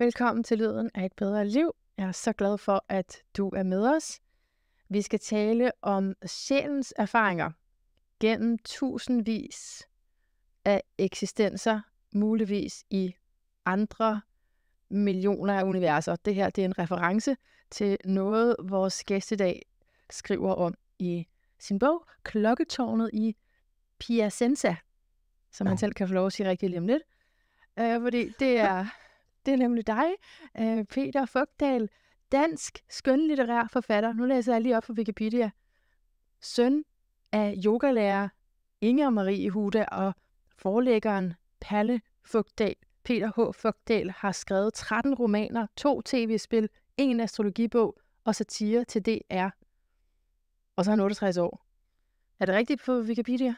Velkommen til Lyden af et bedre liv. Jeg er så glad for, at du er med os. Vi skal tale om sjælens erfaringer gennem tusindvis af eksistenser, muligvis i andre millioner af universer. Det her det er en reference til noget, vores gæst i dag skriver om i sin bog, Klokketårnet i Piacenza, som ja. selv kan få lov at sige rigtig lige om lidt. Øh, fordi det er det er nemlig dig, øh, Peter Fugdal, dansk skønlitterær forfatter. Nu læser jeg lige op på Wikipedia. Søn af yogalærer Inger Marie Huda og forlæggeren Palle Fugdal. Peter H. Fugdal har skrevet 13 romaner, to tv-spil, en astrologibog og satire til DR. Og så er han 68 år. Er det rigtigt på Wikipedia?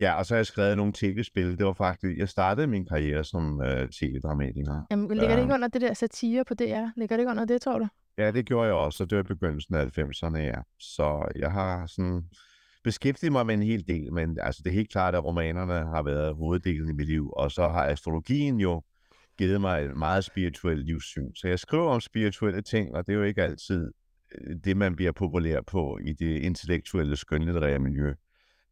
Ja, og så har jeg skrevet nogle tv-spil. Det var faktisk, jeg startede min karriere som øh, tv-dramatiker. Jamen, ligger det ikke øhm. under det der satire på DR? Ligger det ikke under det, tror du? Ja, det gjorde jeg også, og det var i begyndelsen af 90'erne, ja. Så jeg har sådan beskæftiget mig med en hel del, men altså, det er helt klart, at romanerne har været hoveddelen i mit liv, og så har astrologien jo givet mig et meget spirituelt livssyn. Så jeg skriver om spirituelle ting, og det er jo ikke altid øh, det, man bliver populær på i det intellektuelle skønlitterære miljø.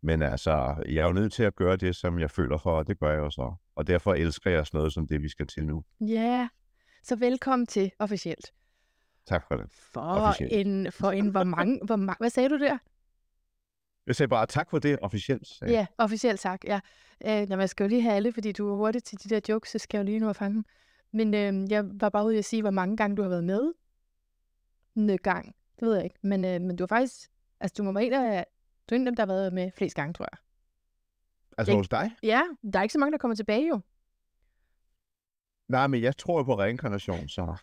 Men altså, jeg er jo nødt til at gøre det, som jeg føler for, og det gør jeg så. Og derfor elsker jeg sådan noget som det, vi skal til nu. Ja, yeah. så velkommen til officielt. Tak for det. For officielt. en, for en hvor mange, hvor mange, hvad sagde du der? Jeg sagde bare tak for det, officielt. Ja, ja officielt tak, ja. Øh, når man skal jo lige have alle, fordi du er hurtig til de der jokes, så skal jeg jo lige nu have fanget. Men øh, jeg var bare ude at sige, hvor mange gange du har været med. Nø gang, det ved jeg ikke. Men, øh, men du har faktisk, altså du må være en af du er en af dem, der har været med flest gange, tror jeg. Altså jeg, hos dig? Ja, der er ikke så mange, der kommer tilbage jo. Nej, men jeg tror på reinkarnation, så.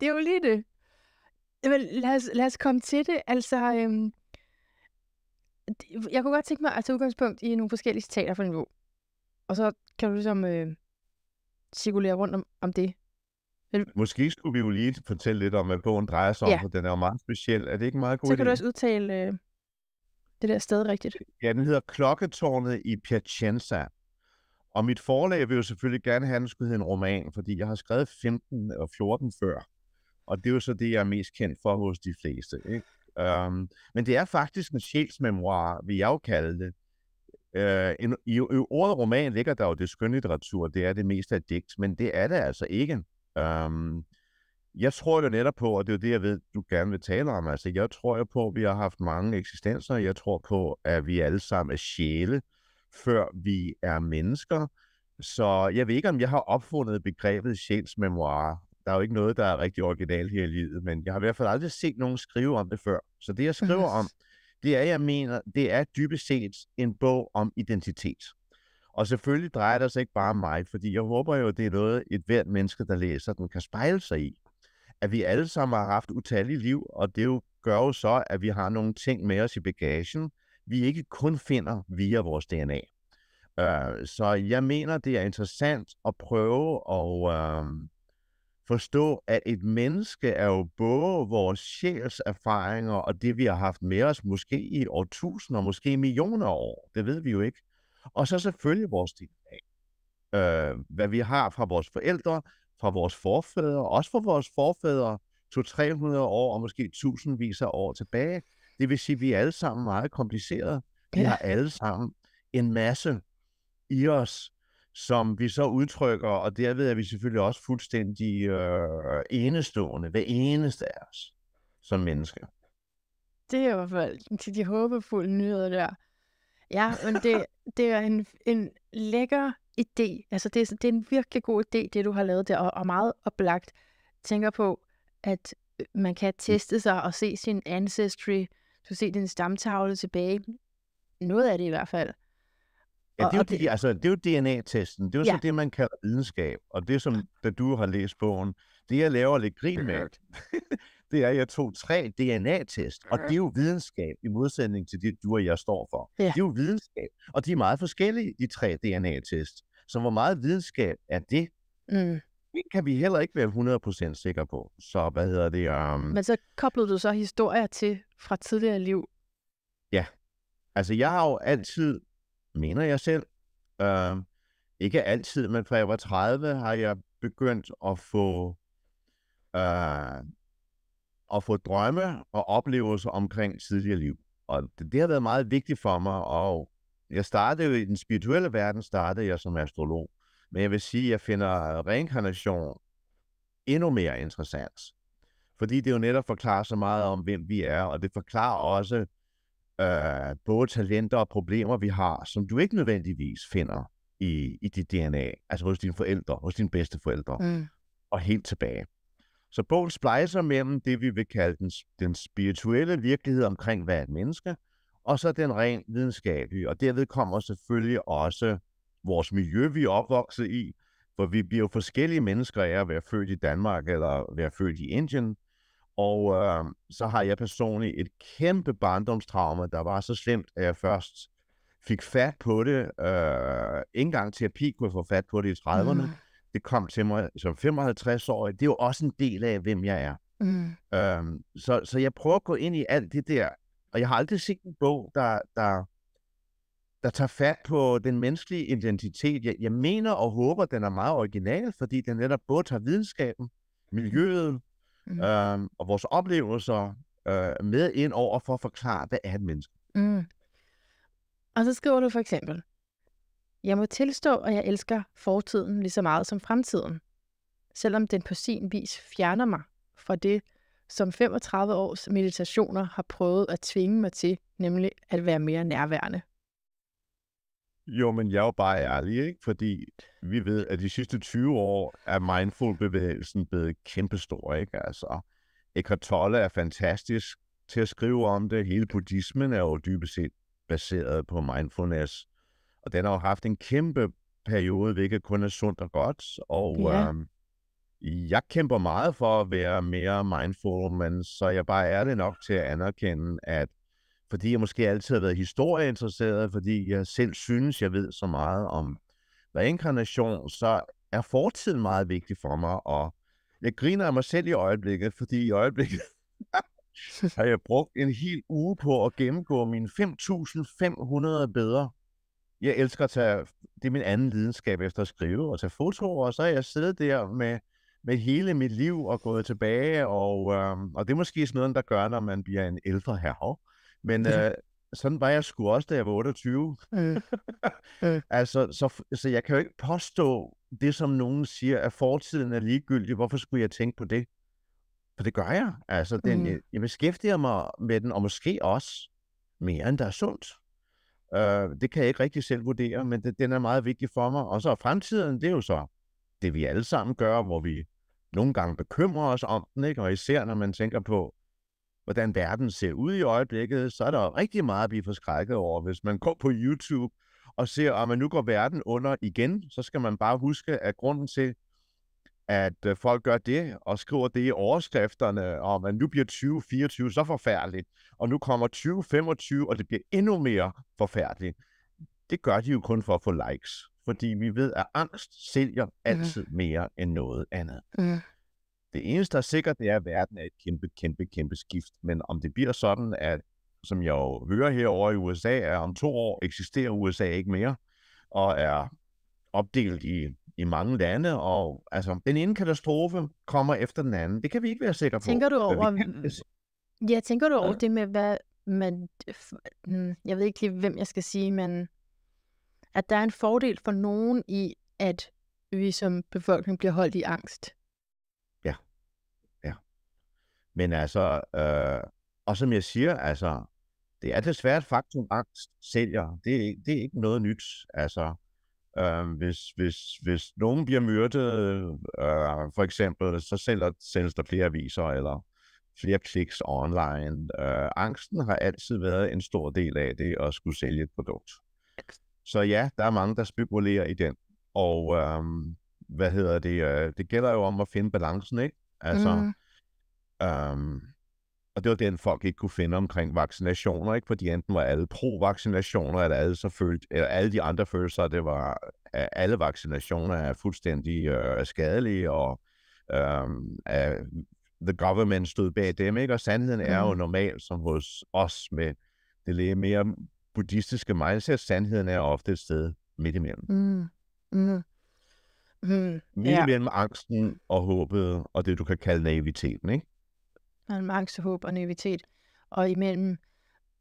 det er jo lige det. Jamen, lad, os, lad os komme til det. Altså, øhm, jeg kunne godt tænke mig at tage udgangspunkt i nogle forskellige citater fra niveau. Og så kan du ligesom øh, cirkulere rundt om, om det. Men... Måske skulle vi jo lige fortælle lidt om, hvad bogen drejer sig om, ja. for den er jo meget speciel. Er det ikke meget god Så idé? kan du også udtale øh, det der sted rigtigt. Ja, den hedder Klokketårnet i Piacenza. Og mit forlag vil jo selvfølgelig gerne have, at den skulle hedde en roman, fordi jeg har skrevet 15 og 14 før. Og det er jo så det, jeg er mest kendt for hos de fleste. Ikke? Um, men det er faktisk en sjælsmemoir, vil jeg jo kalde det. Uh, en, i, I ordet roman ligger der jo det skønlitteratur, det er det meste af digt, men det er det altså ikke. Øhm, jeg tror jo netop på, og det er jo det, jeg ved, du gerne vil tale om, altså jeg tror jo på, at vi har haft mange eksistenser, jeg tror på, at vi alle sammen er sjæle, før vi er mennesker, så jeg ved ikke, om jeg har opfundet begrebet sjælsmemoire. Der er jo ikke noget, der er rigtig originalt her i livet, men jeg har i hvert fald aldrig set nogen skrive om det før. Så det, jeg skriver om, det er, jeg mener, det er dybest set en bog om identitet. Og selvfølgelig drejer det sig ikke bare om mig, fordi jeg håber jo, at det er noget, et hvert menneske, der læser den, kan spejle sig i. At vi alle sammen har haft utallige liv, og det jo gør jo så, at vi har nogle ting med os i bagagen, vi ikke kun finder via vores DNA. Øh, så jeg mener, det er interessant at prøve at øh, forstå, at et menneske er jo både vores sjæls erfaringer og det, vi har haft med os, måske i årtusinder, måske millioner år. Det ved vi jo ikke. Og så selvfølgelig vores DNA. Øh, hvad vi har fra vores forældre, fra vores forfædre, også fra vores forfædre to 300 år og måske tusindvis af år tilbage. Det vil sige, at vi er alle sammen meget komplicerede. Vi ja. har alle sammen en masse i os, som vi så udtrykker, og derved er vi selvfølgelig også fuldstændig øh, enestående, hver eneste af os som mennesker. Det er i hvert fald til de håbefulde nyheder der. Ja, men det, det er en, en lækker idé. Altså, det er, det er en virkelig god idé, det du har lavet der, og, og meget oplagt. Tænker på, at øh, man kan mm. teste sig og se sin ancestry, du se din stamtavle tilbage. Noget af det i hvert fald. Ja, det er, jo, det... De, altså, det er jo DNA-testen. Det er jo ja. så det, man kalder videnskab. Og det, som da du har læst bogen, det jeg laver lidt grin med, det er, at jeg tog tre DNA-test, og det øh. er jo videnskab i modsætning til det, du og jeg står for. Ja. Det er jo videnskab, og de er meget forskellige, de tre DNA-test. Så hvor meget videnskab er det? Mm. Det kan vi heller ikke være 100% sikre på. Så hvad hedder det? Um... Men så koblede du så historier til fra tidligere liv? Ja. Altså, jeg har jo altid, mener jeg selv, øh, ikke altid, men fra jeg var 30, har jeg begyndt at få øh, at få drømme og oplevelser omkring tidligere liv. Og det, det har været meget vigtigt for mig, og jeg startede jo i den spirituelle verden, startede jeg som astrolog. Men jeg vil sige, at jeg finder reinkarnation endnu mere interessant. Fordi det jo netop forklarer så meget om, hvem vi er, og det forklarer også øh, både talenter og problemer, vi har, som du ikke nødvendigvis finder i, i dit DNA, altså hos dine forældre, hos dine bedsteforældre, mm. og helt tilbage. Så bogen splejser mellem det, vi vil kalde den, den spirituelle virkelighed omkring, hvad er menneske, og så den rent videnskabelige. Og derved kommer selvfølgelig også vores miljø, vi er opvokset i, for vi bliver jo forskellige mennesker af at være født i Danmark eller være født i Indien. Og øh, så har jeg personligt et kæmpe barndomstraume, der var så slemt, at jeg først fik fat på det. Øh, ikke engang terapi kunne jeg få fat på det i 30'erne. Mm. Ah det kom til mig som 55-årig, det er jo også en del af, hvem jeg er. Mm. Øhm, så, så jeg prøver at gå ind i alt det der, og jeg har aldrig set en bog, der, der, der tager fat på den menneskelige identitet. Jeg, jeg mener og håber, den er meget original, fordi den netop både tager videnskaben, miljøet mm. øhm, og vores oplevelser øh, med ind over for at forklare, hvad er et menneske. Mm. Og så skriver du for eksempel, jeg må tilstå, at jeg elsker fortiden lige så meget som fremtiden, selvom den på sin vis fjerner mig fra det, som 35 års meditationer har prøvet at tvinge mig til, nemlig at være mere nærværende. Jo, men jeg er jo bare ærlig, ikke? fordi vi ved, at de sidste 20 år er mindful-bevægelsen blevet kæmpestor. Ikke? Altså, Eckhart Tolle er fantastisk til at skrive om det. Hele buddhismen er jo dybest set baseret på mindfulness. Og den har jo haft en kæmpe periode, hvilket kun er sundt og godt. Og ja. øhm, jeg kæmper meget for at være mere mindful, men så jeg bare er det nok til at anerkende, at fordi jeg måske altid har været historieinteresseret, fordi jeg selv synes, jeg ved så meget om reinkarnation, så er fortiden meget vigtig for mig, og jeg griner af mig selv i øjeblikket, fordi i øjeblikket har jeg brugt en hel uge på at gennemgå mine 5.500 bedre jeg elsker at tage, det er min anden lidenskab efter at skrive og tage fotoer, og så er jeg siddet der med, med hele mit liv og gået tilbage, og, øh, og det er måske sådan noget, der gør, når man bliver en ældre herre. Men øh, sådan var jeg sgu også, da jeg var 28. Øh. øh. altså, så, så jeg kan jo ikke påstå det, som nogen siger, at fortiden er ligegyldig. Hvorfor skulle jeg tænke på det? For det gør jeg. Altså, den, mm. jeg, jeg beskæftiger mig med den, og måske også mere, end der er sundt. Øh, det kan jeg ikke rigtig selv vurdere, men det, den er meget vigtig for mig. Og så fremtiden, det er jo så det, vi alle sammen gør, hvor vi nogle gange bekymrer os om den, ikke? og især når man tænker på, hvordan verden ser ud i øjeblikket, så er der rigtig meget at blive forskrækket over. Hvis man går på YouTube og ser, at ah, man nu går verden under igen, så skal man bare huske, at grunden til, at øh, folk gør det og skriver det i overskrifterne om, at nu bliver 2024 så forfærdeligt, og nu kommer 2025, og det bliver endnu mere forfærdeligt. Det gør de jo kun for at få likes, fordi vi ved, at angst sælger altid ja. mere end noget andet. Ja. Det eneste, der er sikkert, det er, at verden er et kæmpe, kæmpe, kæmpe skift. Men om det bliver sådan, at som jeg jo hører herovre i USA, at om to år eksisterer USA ikke mere, og er opdelt i i mange lande, og altså, den ene katastrofe kommer efter den anden. Det kan vi ikke være sikre på. Tænker du over, mm, ja, tænker du over ja. det med, hvad man, mm, jeg ved ikke lige, hvem jeg skal sige, men at der er en fordel for nogen i, at vi som befolkning bliver holdt i angst. Ja. Ja. Men altså, øh, og som jeg siger, altså, det er desværre et faktum, angst sælger. Det, det er ikke noget nyt. Altså, Øh, hvis, hvis, hvis nogen bliver myrdet, øh, for eksempel, så sælger, sendes der flere aviser eller flere kliks online. Øh, angsten har altid været en stor del af det at skulle sælge et produkt. Så ja, der er mange, der spekulerer i den. Og øh, hvad hedder det? Øh, det gælder jo om at finde balancen, ikke? Altså, mm. øh, og det var den, folk ikke kunne finde omkring vaccinationer, ikke? fordi enten var alle pro-vaccinationer, eller alle, så følte, eller alle de andre følelser, det var, at alle vaccinationer er fuldstændig øh, skadelige, og øh, at the government stod bag dem, ikke? og sandheden er jo mm. normalt som hos os med det lidt mere buddhistiske mindset, sandheden er ofte et sted midt imellem. Mm. Mm. Mm. Midt imellem ja. angsten og håbet, og det du kan kalde naiviteten, ikke? mellem angst, håb og nervitet. og imellem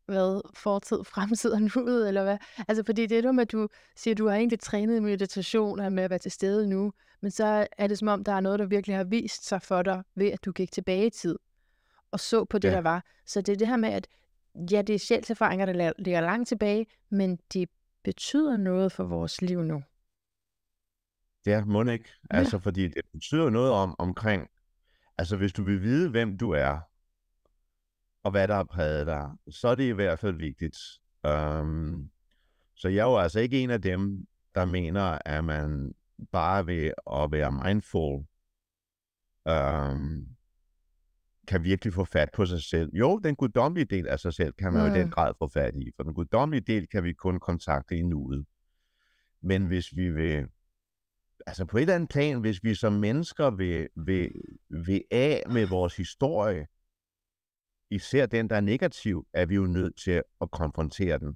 hvad, fortid, fremtid og nuet, eller hvad? Altså, fordi det er noget med, at du siger, at du har egentlig trænet i meditation og med at være til stede nu, men så er det som om, der er noget, der virkelig har vist sig for dig, ved at du gik tilbage i tid og så på det, ja. der var. Så det er det her med, at ja, det er sjælserfaringer, der ligger langt tilbage, men de betyder noget for vores liv nu. Ja, må ikke. Altså, ja. fordi det betyder noget om, omkring, Altså, hvis du vil vide, hvem du er, og hvad der har præget dig, så er det i hvert fald vigtigt. Um, så jeg er jo altså ikke en af dem, der mener, at man bare ved at være mindful, um, kan virkelig få fat på sig selv. Jo, den guddommelige del af sig selv kan man mm. jo i den mm. grad få fat i, for den guddommelige del kan vi kun kontakte i nuet. Men hvis vi vil altså på et eller andet plan, hvis vi som mennesker vil, vil, vil af med vores historie, især den, der er negativ, er vi jo nødt til at konfrontere den.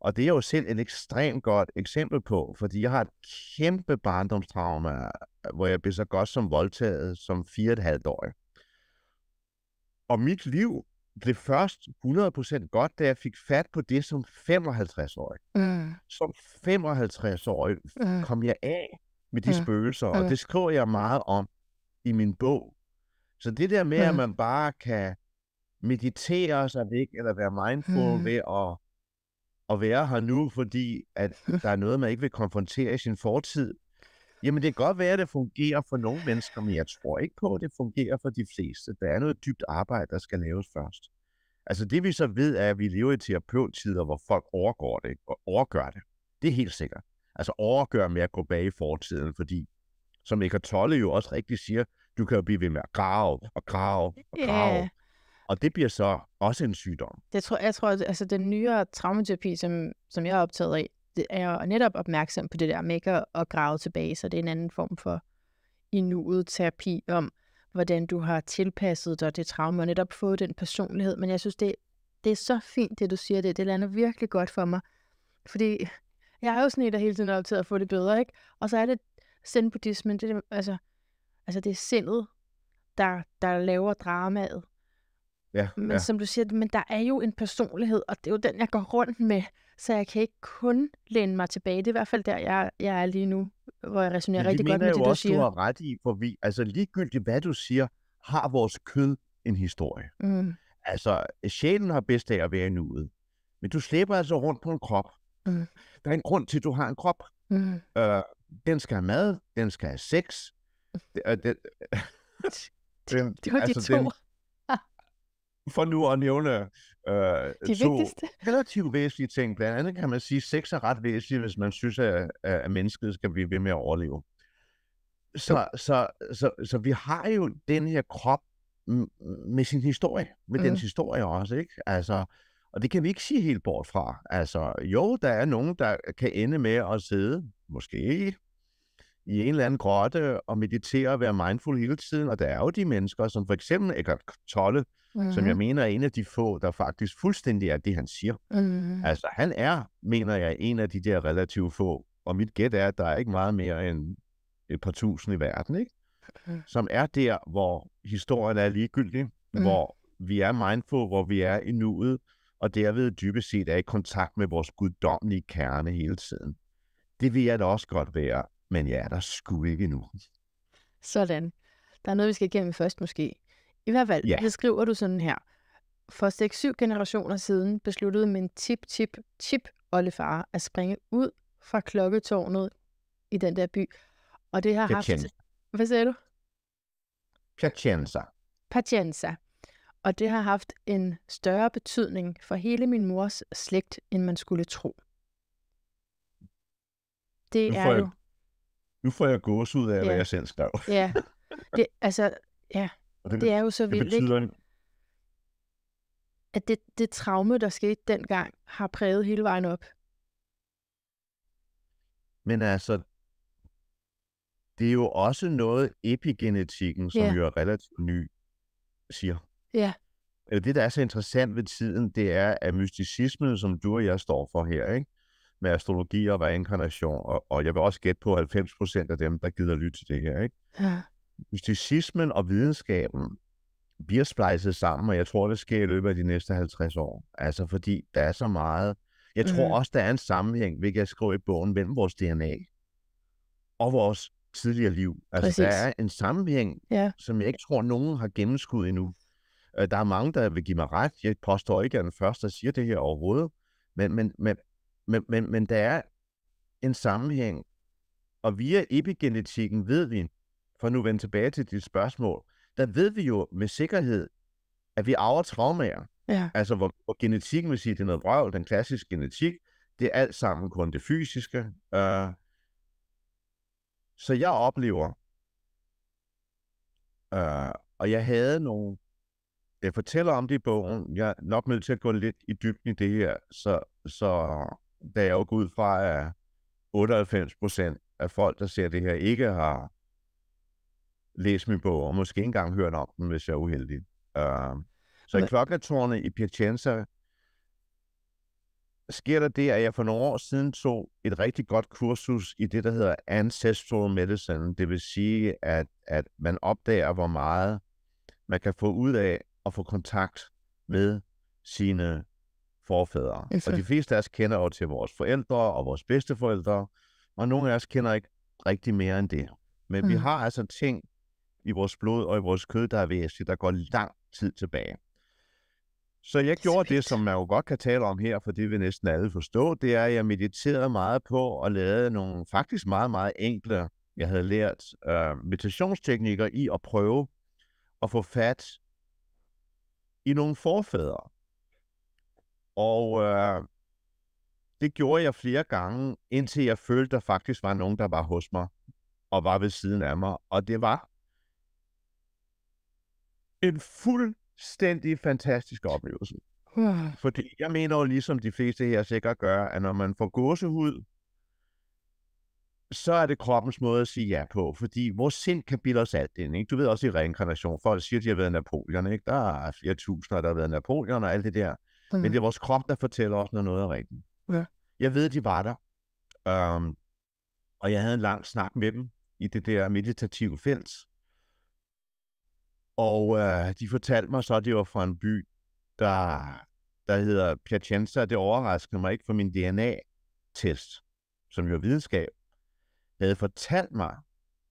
Og det er jo selv et ekstremt godt eksempel på, fordi jeg har et kæmpe barndomstrauma, hvor jeg blev så godt som voldtaget som 4,5 år. Og mit liv blev først 100% godt, da jeg fik fat på det som 55-årig. Mm. Som 55-årig mm. kom jeg af med de mm. spøgelser, og mm. det skriver jeg meget om i min bog. Så det der med, mm. at man bare kan meditere sig væk, eller være mindful mm. ved at, at være her nu, fordi at mm. der er noget, man ikke vil konfrontere i sin fortid, Jamen, det kan godt være, at det fungerer for nogle mennesker, men jeg tror ikke på, at det fungerer for de fleste. Der er noget dybt arbejde, der skal laves først. Altså det vi så ved er, at vi lever i terapeuttider, hvor folk overgår det, og overgør det. Det er helt sikkert. Altså overgør med at gå bag i fortiden, fordi som Eckhart Tolle jo også rigtig siger, du kan jo blive ved med at grave og grave og grave. Yeah. Og det bliver så også en sygdom. Det tror, jeg tror, at altså, den nyere traumaterapi, som, som jeg er optaget af, er jeg netop opmærksom på det der med ikke at grave tilbage, så det er en anden form for i nuet terapi om, hvordan du har tilpasset dig det traume og netop fået den personlighed. Men jeg synes, det, det er så fint, det du siger det. Det lander virkelig godt for mig. Fordi jeg er jo sådan en, der hele tiden er optaget at få det bedre, ikke? Og så er det zen-buddhismen, det, altså, altså det er sindet, der, der laver dramaet. Ja, men ja. som du siger, men der er jo en personlighed, og det er jo den, jeg går rundt med, så jeg kan ikke kun læne mig tilbage. Det er i hvert fald der, jeg, jeg er lige nu, hvor jeg resonerer rigtig godt med det, du også, siger. Det mener også, du har ret i, for vi, altså ligegyldigt hvad du siger, har vores kød en historie. Mm. Altså, sjælen har bedst af at være i nuet. Men du slæber altså rundt på en krop. Mm. Der er en grund til, at du har en krop. Mm. Øh, den skal have mad, den skal have sex. Mm. øh, det, den, det var de altså, to. Den, for nu at nævne øh, de to relativt væsentlige ting. Blandt andet kan man sige, at sex er ret væsentligt, hvis man synes, at, at mennesket skal blive ved med at overleve. Så, så, så, så, så vi har jo den her krop med sin historie, med mm. dens mhm. historie også, ikke? Altså, og det kan vi ikke sige helt bort fra. Altså, jo, der er nogen, der kan ende med at sidde, måske i en eller anden grotte og meditere og være mindful hele tiden. Og der er jo de mennesker, som for eksempel Eckhart Tolle, mm-hmm. som jeg mener er en af de få, der faktisk fuldstændig er det, han siger. Mm-hmm. Altså han er, mener jeg, en af de der relativt få. Og mit gæt er, at der er ikke meget mere end et par tusind i verden, ikke? som er der, hvor historien er ligegyldig, mm. hvor vi er mindful, hvor vi er i nuet, og derved dybest set er i kontakt med vores guddommelige kerne hele tiden. Det vil jeg da også godt være, men jeg er der sgu ikke nu. Sådan. Der er noget, vi skal igennem først måske. I hvert fald, yeah. så skriver du sådan her. For 6-7 generationer siden besluttede min tip-tip-tip-oldefar at springe ud fra klokketårnet i den der by. Og det har jeg haft... Hvad sagde du? Pacienza. Pacienza. Og det har haft en større betydning for hele min mors slægt, end man skulle tro. Det er jo nu får jeg gås ud af, ja. hvad jeg selv skrev. ja, det, altså, ja, det, det er jo så vildt, betyder... ikke? At det, det traume, der skete dengang, har præget hele vejen op. Men altså, det er jo også noget, epigenetikken, som ja. jo er relativt ny, siger. Ja. Eller det, der er så interessant ved tiden, det er, at mysticismen, som du og jeg står for her, ikke? med astrologi og reinkarnation, og, og jeg vil også gætte på 90% af dem, der gider lytte til det her. Ikke? Ja. Mysticismen og videnskaben bliver splejset sammen, og jeg tror, det sker i løbet af de næste 50 år. Altså fordi der er så meget. Jeg tror mm. også, der er en sammenhæng, hvilket jeg skrive i bogen, mellem vores DNA og vores tidligere liv. Altså Præcis. der er en sammenhæng, ja. som jeg ikke tror, nogen har gennemskudt endnu. Øh, der er mange, der vil give mig ret. Jeg påstår ikke, at jeg er den første, der siger det her overhovedet. Men, men, men men, men, men der er en sammenhæng, og via epigenetikken ved vi, for nu vende tilbage til dit spørgsmål, der ved vi jo med sikkerhed, at vi arver traumaer. Ja. Altså, hvor, hvor genetikken vil sige, at det er noget vrøvl, den klassiske genetik, det er alt sammen kun det fysiske. Øh, så jeg oplever, øh, og jeg havde nogle, jeg fortæller om det i bogen, jeg er nok nødt til at gå lidt i dybden i det her, så, så da jeg jo går ud fra, at 98 procent af folk, der ser det her, ikke har læst min bog, og måske ikke engang hørt om den, hvis jeg er uheldig. Uh, så i klokketårnet i Piacenza sker der det, at jeg for nogle år siden tog et rigtig godt kursus i det, der hedder Ancestral Medicine. Det vil sige, at, at man opdager, hvor meget man kan få ud af at få kontakt med sine forfædre. og de fleste af os kender jo til vores forældre og vores bedsteforældre, og nogle af os kender ikke rigtig mere end det. Men mm. vi har altså ting i vores blod og i vores kød, der er væsentligt, der går lang tid tilbage. Så jeg gjorde det, som man jo godt kan tale om her, for det vil næsten alle forstå, det er, at jeg mediterede meget på og lavede nogle faktisk meget, meget enkle, jeg havde lært øh, meditationsteknikker i at prøve at få fat i nogle forfædre. Og øh, det gjorde jeg flere gange, indtil jeg følte, der faktisk var nogen, der var hos mig og var ved siden af mig. Og det var en fuldstændig fantastisk oplevelse. Fordi jeg mener jo, ligesom de fleste her sikkert gør, at når man får gåsehud, så er det kroppens måde at sige ja på, fordi vores sind kan bilde os alt ind. Ikke? Du ved også i reinkarnation, folk siger, at de har været Napoleon, ikke? der er flere tusinder, der har været Napoleon og alt det der. Mm. Men det er vores krop, der fortæller os, når noget er rigtigt. Ja. Jeg ved, de var der. Um, og jeg havde en lang snak med dem i det der meditative felt. Og uh, de fortalte mig så, at det var fra en by, der, der hedder Piacenza. Det overraskede mig ikke, for min DNA-test, som jo er videnskab, havde fortalt mig,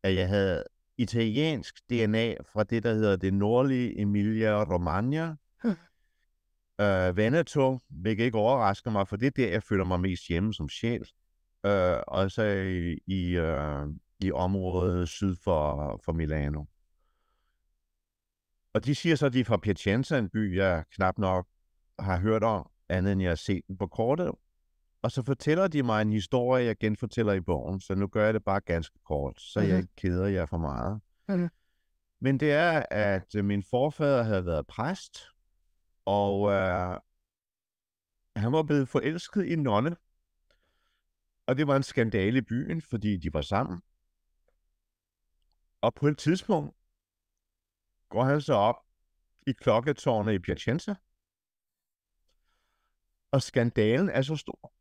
at jeg havde italiensk DNA fra det, der hedder det nordlige Emilia-Romagna, Øh, Veneto, hvilket ikke overrasker mig, for det er der, jeg føler mig mest hjemme som sjæl. Øh, også i, i, øh, i området syd for, for Milano. Og de siger så, at de er fra Piacenza, en by, jeg knap nok har hørt om, andet end jeg har set den på kortet. Og så fortæller de mig en historie, jeg genfortæller i bogen, så nu gør jeg det bare ganske kort, så jeg mhm. ikke keder jer for meget. Men det er, at min forfader havde været præst, og øh, han var blevet forelsket i nonne. Og det var en skandale i byen, fordi de var sammen. Og på et tidspunkt går han så op i klokketårnet i Piacenza. Og skandalen er så stor,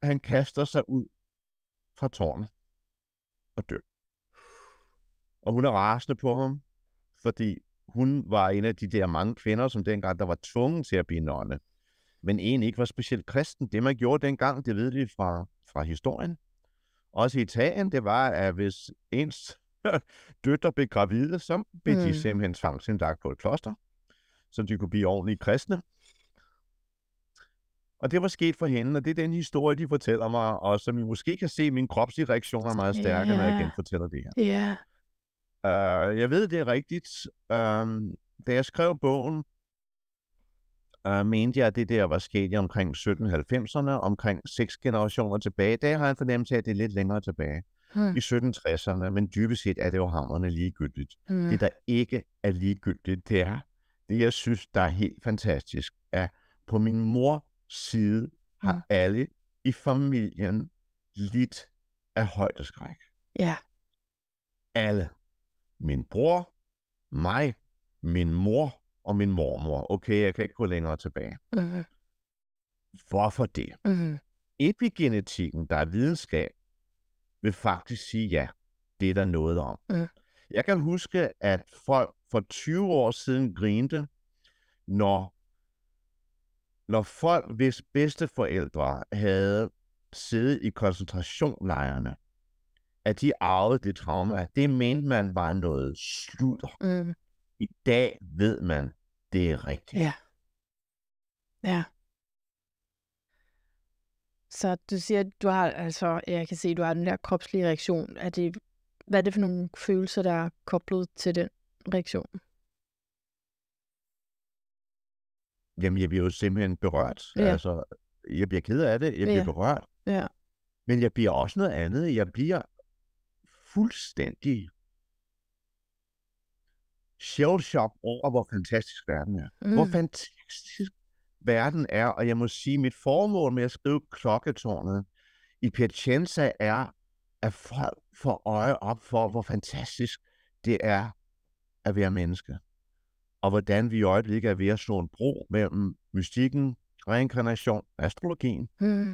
at han kaster sig ud fra tårnet og dør. Og hun er rasende på ham, fordi hun var en af de der mange kvinder, som dengang, der var tvunget til at blive nonne. Men en ikke var specielt kristen. Det, man gjorde dengang, det ved vi fra, fra historien. Også i Italien, det var, at hvis ens døtre blev gravide, så blev mm. de simpelthen tvangsindlagt på et kloster, så de kunne blive ordentligt kristne. Og det var sket for hende, og det er den historie, de fortæller mig, og som I måske kan se, min kropslige reaktion er meget stærkere, yeah. når jeg genfortæller det her. Ja. Yeah. Uh, jeg ved, det er rigtigt. Uh, da jeg skrev bogen, uh, mente jeg, at det der var sket i omkring 1790'erne, omkring seks generationer tilbage. Da har jeg fornemmelse af, at det er lidt længere tilbage. Hmm. I 1760'erne, men dybest set er det jo hammerne ligegyldigt. Hmm. Det, der ikke er ligegyldigt, det er det, jeg synes, der er helt fantastisk, er på min mors side har hmm. alle i familien lidt af højdeskræk. Ja. Yeah. Alle min bror, mig, min mor og min mormor. Okay, jeg kan ikke gå længere tilbage. Mm. Hvorfor det? Mm. Epigenetikken, der er videnskab, vil faktisk sige ja. Det er der noget om. Mm. Jeg kan huske, at folk for 20 år siden grinte, når, når folk, hvis bedsteforældre havde siddet i koncentrationlejrene, at de arvede det trauma. Det mente man var noget sludder. Mm. I dag ved man, det er rigtigt. Ja. Ja. Så du siger, at du har, altså, jeg kan se, at du har den der kropslige reaktion. Er det, hvad er det for nogle følelser, der er koblet til den reaktion? Jamen, jeg bliver jo simpelthen berørt. Ja. Altså, jeg bliver ked af det, jeg bliver ja. berørt. Ja. Men jeg bliver også noget andet. Jeg bliver fuldstændig shell shock over, hvor fantastisk verden er. Mm. Hvor fantastisk verden er, og jeg må sige, mit formål med at skrive klokketårnet i Piacenza er, at folk får øje op for, hvor fantastisk det er at være menneske. Og hvordan vi i øjeblikket er ved at slå en bro mellem mystikken, reinkarnation, astrologien mm.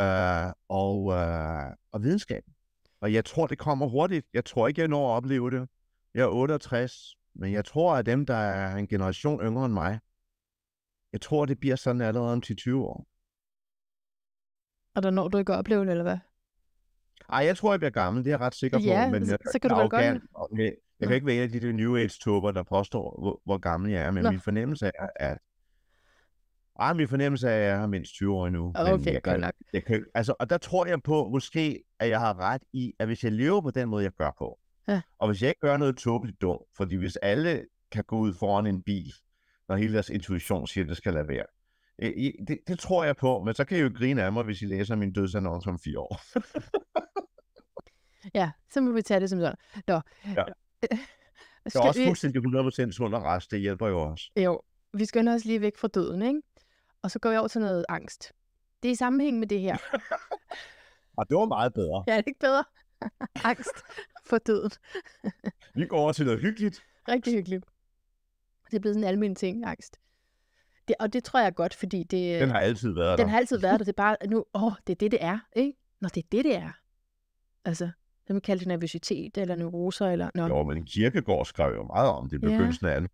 øh, og, øh, og videnskaben. Og jeg tror, det kommer hurtigt. Jeg tror ikke, jeg når at opleve det. Jeg er 68, men jeg tror, at dem, der er en generation yngre end mig, jeg tror, det bliver sådan allerede om 10-20 år. Og der når du ikke at opleve det, eller hvad? Ej, jeg tror, jeg bliver gammel, det er jeg ret sikker på. men så, jeg, så kan du vel godt... Jeg, jeg kan ikke være en af de der New Age-tubber, der påstår, hvor, hvor gammel jeg er, men Nå. min fornemmelse er, at ej, min fornemmelse er, at jeg er mindst 20 år endnu. Okay, men jeg, godt nok. Jeg kan, altså, og der tror jeg på, måske, at jeg har ret i, at hvis jeg lever på den måde, jeg gør på, ja. og hvis jeg ikke gør noget tåbeligt dumt, fordi hvis alle kan gå ud foran en bil, når hele deres intuition siger, at det skal lade være, øh, det, det tror jeg på, men så kan I jo grine af mig, hvis I læser min dødsannonce om fire år. ja, så må vi tage det som sådan. Nå. Ja. Det er også fuldstændig 100% sund og rest, det hjælper jo også. Jo, vi skynder os lige væk fra døden, ikke? Og så går jeg over til noget angst. Det er i sammenhæng med det her. og det var meget bedre. Ja, det er ikke bedre. angst for døden. Vi går over til noget hyggeligt. Rigtig hyggeligt. Det er blevet sådan en almindelig ting, angst. Det, og det tror jeg godt, fordi det... Øh, den har altid været der. Den har altid været der. Det er bare nu, åh, det er det, det er. Ikke? Nå, det er det, det er. Altså, det man kalder det nervøsitet, eller neuroser, eller... Nå. Jo, men Kirkegaard skrev jo meget om det i begyndelsen ja. af andet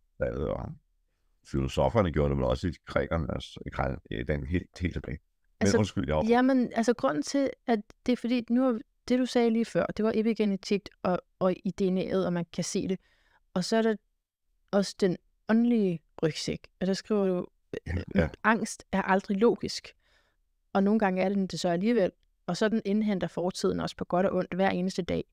filosoferne gjorde det men også i grækerne, altså i den helt, helt tilbage. Men altså, undskyld, jeg Jamen, altså grunden til, at det er fordi, nu er det du sagde lige før, det var epigenetik og, og i DNA'et, og man kan se det. Og så er der også den åndelige rygsæk, og der skriver du, ja. Øh, angst er aldrig logisk. Og nogle gange er den det så alligevel. Og så den indhenter fortiden også på godt og ondt hver eneste dag.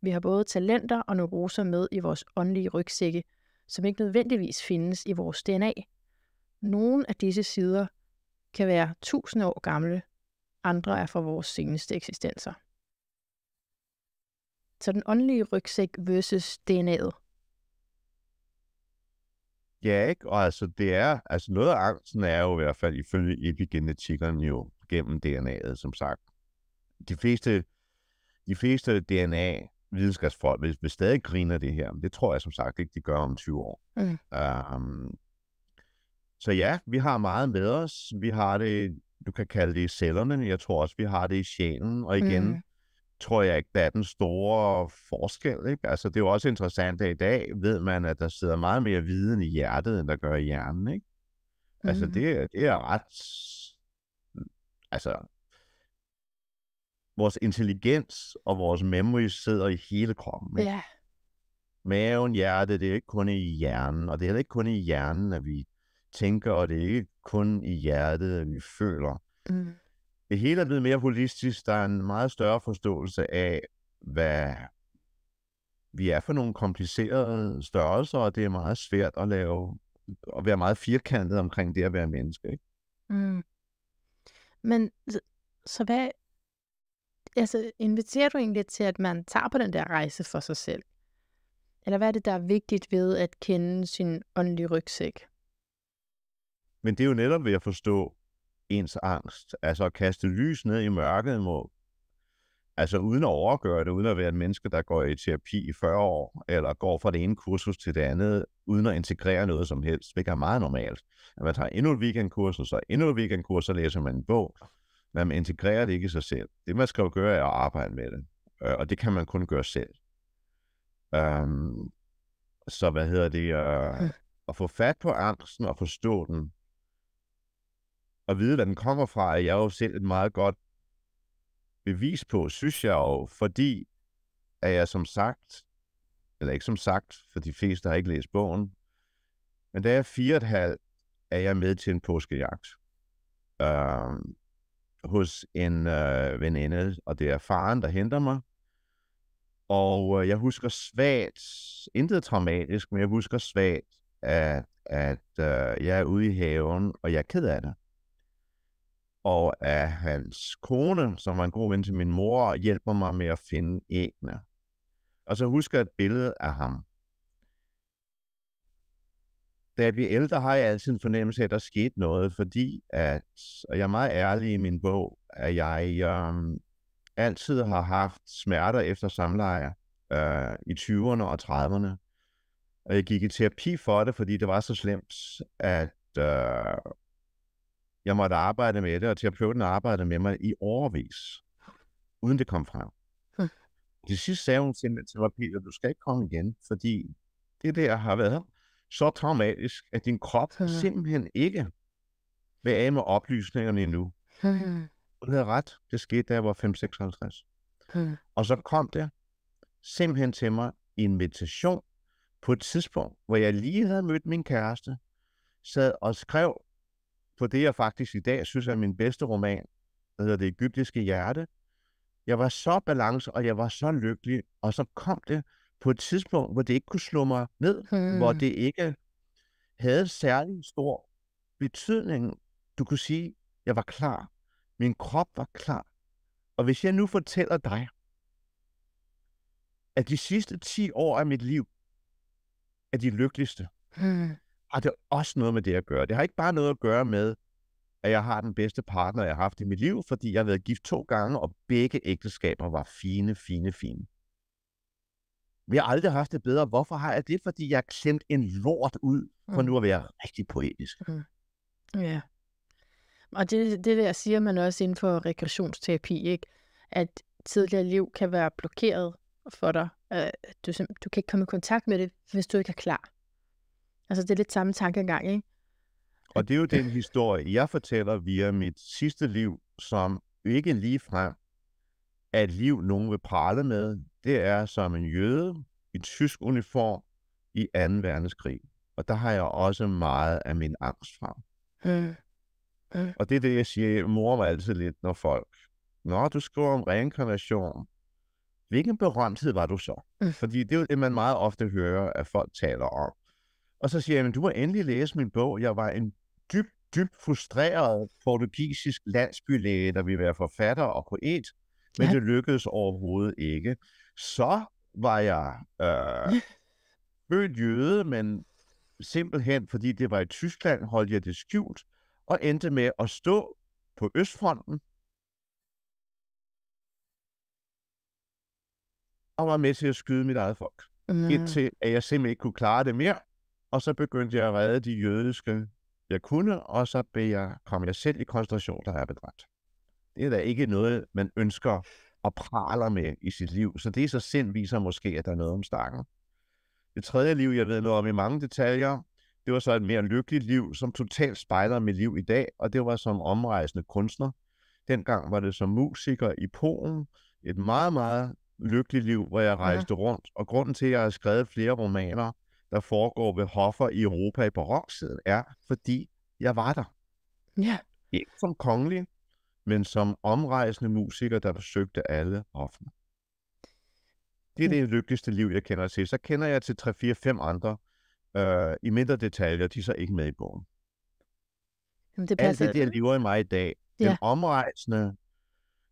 Vi har både talenter og neuroser med i vores åndelige rygsække, som ikke nødvendigvis findes i vores DNA. Nogle af disse sider kan være tusinde år gamle, andre er fra vores seneste eksistenser. Så den åndelige rygsæk versus DNA'et. Ja, ikke? Og altså, det er, altså noget af angsten er jo i hvert fald ifølge epigenetikkerne jo gennem DNA'et, som sagt. De fleste, de fleste DNA videnskabsfolk vil, vil stadig grine af det her. Det tror jeg som sagt ikke, de gør om 20 år. Mm. Um, så ja, vi har meget med os. Vi har det, du kan kalde det i cellerne. Jeg tror også, vi har det i sjælen. Og igen, mm. tror jeg ikke, der er den store forskel. Ikke? Altså, det er jo også interessant, at i dag ved man, at der sidder meget mere viden i hjertet, end der gør i hjernen. Ikke? Altså, mm. det, det er ret altså, vores intelligens og vores memory sidder i hele kroppen. Ikke? Ja. Maven, hjerte, det er ikke kun i hjernen, og det er heller ikke kun i hjernen, at vi tænker, og det er ikke kun i hjertet, at vi føler. Mm. Det hele er blevet mere holistisk. Der er en meget større forståelse af, hvad vi er for nogle komplicerede størrelser, og det er meget svært at lave og være meget firkantet omkring det at være menneske. Ikke? Mm. Men så hvad, altså, inviterer du egentlig til, at man tager på den der rejse for sig selv? Eller hvad er det, der er vigtigt ved at kende sin åndelige rygsæk? Men det er jo netop ved at forstå ens angst. Altså at kaste lys ned i mørket må Altså uden at overgøre det, uden at være et menneske, der går i terapi i 40 år, eller går fra det ene kursus til det andet, uden at integrere noget som helst, hvilket er meget normalt. At man tager endnu et weekendkursus, og endnu et weekendkursus, så læser man en bog, man integrerer det ikke i sig selv. Det, man skal gøre, er at arbejde med det. Øh, og det kan man kun gøre selv. Um, så hvad hedder det? Uh, at få fat på angsten og forstå den. Og vide, hvad den kommer fra, er jeg jo selv et meget godt bevis på, synes jeg jo, fordi at jeg som sagt, eller ikke som sagt, for de fleste har ikke læst bogen, men da jeg er fire og et halvt, er jeg med til en påskejagt. Um, hos en øh, veninde, og det er faren, der henter mig. Og øh, jeg husker svagt, intet traumatisk, men jeg husker svagt, at, at øh, jeg er ude i haven, og jeg er ked af det. Og at hans kone, som var en god ven til min mor, hjælper mig med at finde ægne. Og så husker jeg et billede af ham da jeg bliver ældre, har jeg altid en fornemmelse af, at der skete noget, fordi at, og jeg er meget ærlig i min bog, at jeg øhm, altid har haft smerter efter samleje øh, i 20'erne og 30'erne. Og jeg gik i terapi for det, fordi det var så slemt, at øh, jeg måtte arbejde med det, og terapeuten arbejdede med mig i overvis, uden det kom frem. Hm. Det sidste sagde hun til mig, du skal ikke komme igen, fordi det der har været så traumatisk, at din krop ja. simpelthen ikke vil af med oplysningerne endnu. Ja. Hun havde ret. Det skete, da jeg var 5 Ja. Og så kom det simpelthen til mig i en meditation på et tidspunkt, hvor jeg lige havde mødt min kæreste, sad og skrev på det, jeg faktisk i dag synes er min bedste roman, der hedder Det Ægyptiske Hjerte. Jeg var så balance, og jeg var så lykkelig, og så kom det, på et tidspunkt, hvor det ikke kunne slå mig ned, hmm. hvor det ikke havde særlig stor betydning. Du kunne sige, at jeg var klar. Min krop var klar. Og hvis jeg nu fortæller dig, at de sidste 10 år af mit liv er de lykkeligste, hmm. har det også noget med det at gøre. Det har ikke bare noget at gøre med, at jeg har den bedste partner, jeg har haft i mit liv, fordi jeg har været gift to gange, og begge ægteskaber var fine, fine, fine vi har aldrig haft det bedre. Hvorfor har jeg det? Fordi jeg har klemt en lort ud, for mm. nu at være rigtig poetisk. Mm. Ja. Og det, det der siger man også inden for regressionsterapi, ikke? at tidligere liv kan være blokeret for dig. Øh, du, du kan ikke komme i kontakt med det, hvis du ikke er klar. Altså det er lidt samme tankegang, ikke? Og det er jo den historie, jeg fortæller via mit sidste liv, som ikke lige ligefrem af et liv, nogen vil prale med, det er som en jøde i tysk uniform i 2. verdenskrig. Og der har jeg også meget af min angst fra. Øh, øh. Og det er det, jeg siger, mor var altid lidt, når folk, når du skriver om reinkarnation, hvilken berømthed var du så? Øh. Fordi det er jo det, man meget ofte hører, at folk taler om. Og så siger jeg, du må endelig læse min bog. Jeg var en dybt, dybt frustreret portugisisk landsbylæge, der ville være forfatter og poet, men Nej. det lykkedes overhovedet ikke. Så var jeg øh, født jøde, men simpelthen fordi det var i Tyskland, holdt jeg det skjult, og endte med at stå på Østfronten og var med til at skyde mit eget folk. Mm. Indtil at jeg simpelthen ikke kunne klare det mere, og så begyndte jeg at redde de jødiske, jeg kunne, og så blev jeg, kom jeg selv i koncentration, der er bedræbt det er da ikke noget, man ønsker og praler med i sit liv. Så det er så sind viser måske, at der er noget om stakken. Det tredje liv, jeg ved noget om i mange detaljer, det var så et mere lykkeligt liv, som totalt spejler mit liv i dag, og det var som omrejsende kunstner. Dengang var det som musiker i Polen. Et meget, meget lykkeligt liv, hvor jeg rejste ja. rundt. Og grunden til, at jeg har skrevet flere romaner, der foregår ved hoffer i Europa i baroksiden, er, fordi jeg var der. Ja. Ikke som kongelig, men som omrejsende musiker, der besøgte alle offentlige. Det er det lykkeligste liv, jeg kender til. Så kender jeg til 3-4-5 andre øh, i mindre detaljer, de er så ikke med i bogen. Jamen, det passer. Alt det, der lever i mig i dag, ja. den, omrejsende,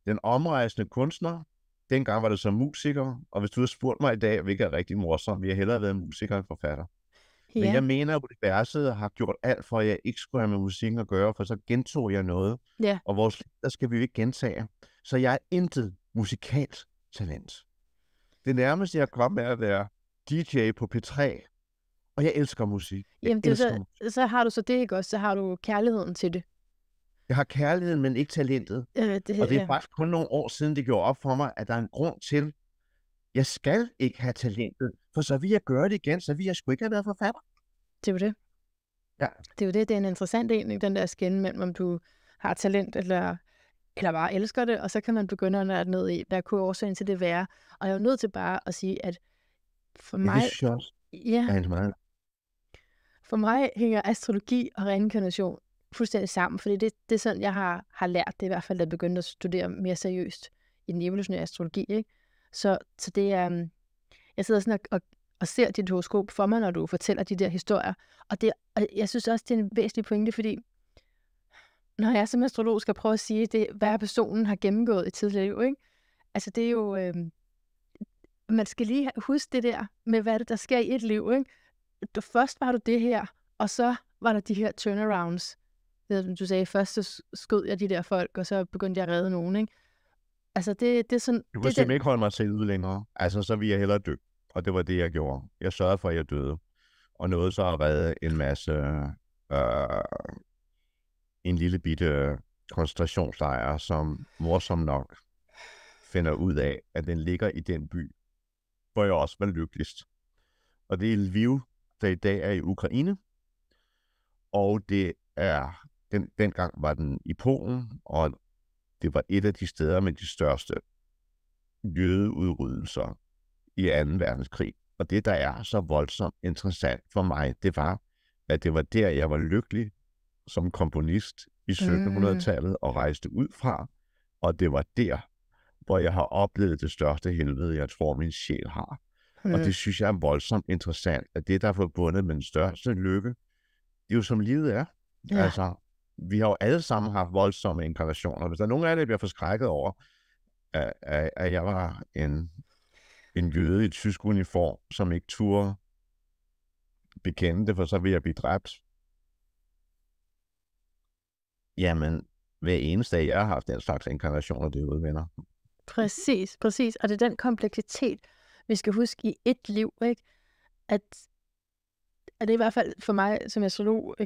den omrejsende kunstner, dengang var det som musiker, og hvis du havde spurgt mig i dag, hvilket er rigtig morsomt, vi jeg hellere været musiker end forfatter. Ja. Men jeg mener, at universet har gjort alt for, at jeg ikke skulle have med musikken at gøre, for så gentog jeg noget. Ja. Og vores der skal vi jo ikke gentage. Så jeg er intet musikalt talent. Det nærmeste, jeg kom, er at være DJ på P3. Og jeg elsker musik. Jeg Jamen, det elsker så, musik. så har du så det, ikke også? Så har du kærligheden til det. Jeg har kærligheden, men ikke talentet. Øh, det, og det er ja. faktisk kun nogle år siden, det gjorde op for mig, at der er en grund til, jeg skal ikke have talentet, på jeg gøre det igen. så jeg sgu ikke have været forfatter. Det er jo det. Ja. Det er jo det, det er en interessant egentlig, den der skin mellem, om du har talent eller, eller bare elsker det, og så kan man begynde at nørde ned i, hvad kunne årsagen til det være. Og jeg er jo nødt til bare at sige, at for mig... Ja, det er Ja. meget. For mig hænger astrologi og reinkarnation fuldstændig sammen, fordi det, det er sådan, jeg har, har lært det i hvert fald, da jeg begyndte at studere mere seriøst i den evolutionære astrologi. Ikke? Så, så det, er, mm, jeg sidder sådan og, og, og ser dit horoskop for mig, når du fortæller de der historier. Og, det, og jeg synes også, det er en væsentlig pointe, fordi når jeg som astrolog skal prøve at sige, det, hvad personen har gennemgået i tidligere liv, ikke? Altså det er jo, øh, man skal lige huske det der med, hvad det, der sker i et liv. Ikke? Du, først var du det her, og så var der de her turnarounds. Du sagde, først så skød jeg de der folk, og så begyndte jeg at redde nogen. Ikke? Altså det, det er sådan... Du må det, simpelthen ikke holde mig til ud længere. Altså så vil jeg hellere dø. Og det var det, jeg gjorde. Jeg sørgede for, at jeg døde. Og nåede så at redde en masse... Øh, en lille bitte koncentrationslejr, som morsom nok finder ud af, at den ligger i den by, hvor jeg også var lykkeligst. Og det er Lviv, der i dag er i Ukraine. Og det er, den, dengang var den i Polen, og det var et af de steder med de største jødeudrydelser i 2. verdenskrig. Og det, der er så voldsomt interessant for mig, det var, at det var der, jeg var lykkelig som komponist i 1700-tallet mm. og rejste ud fra. Og det var der, hvor jeg har oplevet det største helvede, jeg tror, min sjæl har. Og det synes jeg er voldsomt interessant, at det, der er forbundet med den største lykke, det er jo som livet er. Ja. Altså, vi har jo alle sammen haft voldsomme inkarnationer. Hvis der er nogen af jer, der bliver forskrækket over, at, at jeg var en en jøde i tysk uniform, som ikke turde bekende det, for så vil jeg blive dræbt. Jamen, hver eneste af jer har haft den slags inkarnationer det venner. Præcis, præcis. Og det er den kompleksitet, vi skal huske i et liv, ikke? At, at det er i hvert fald for mig som astrolog,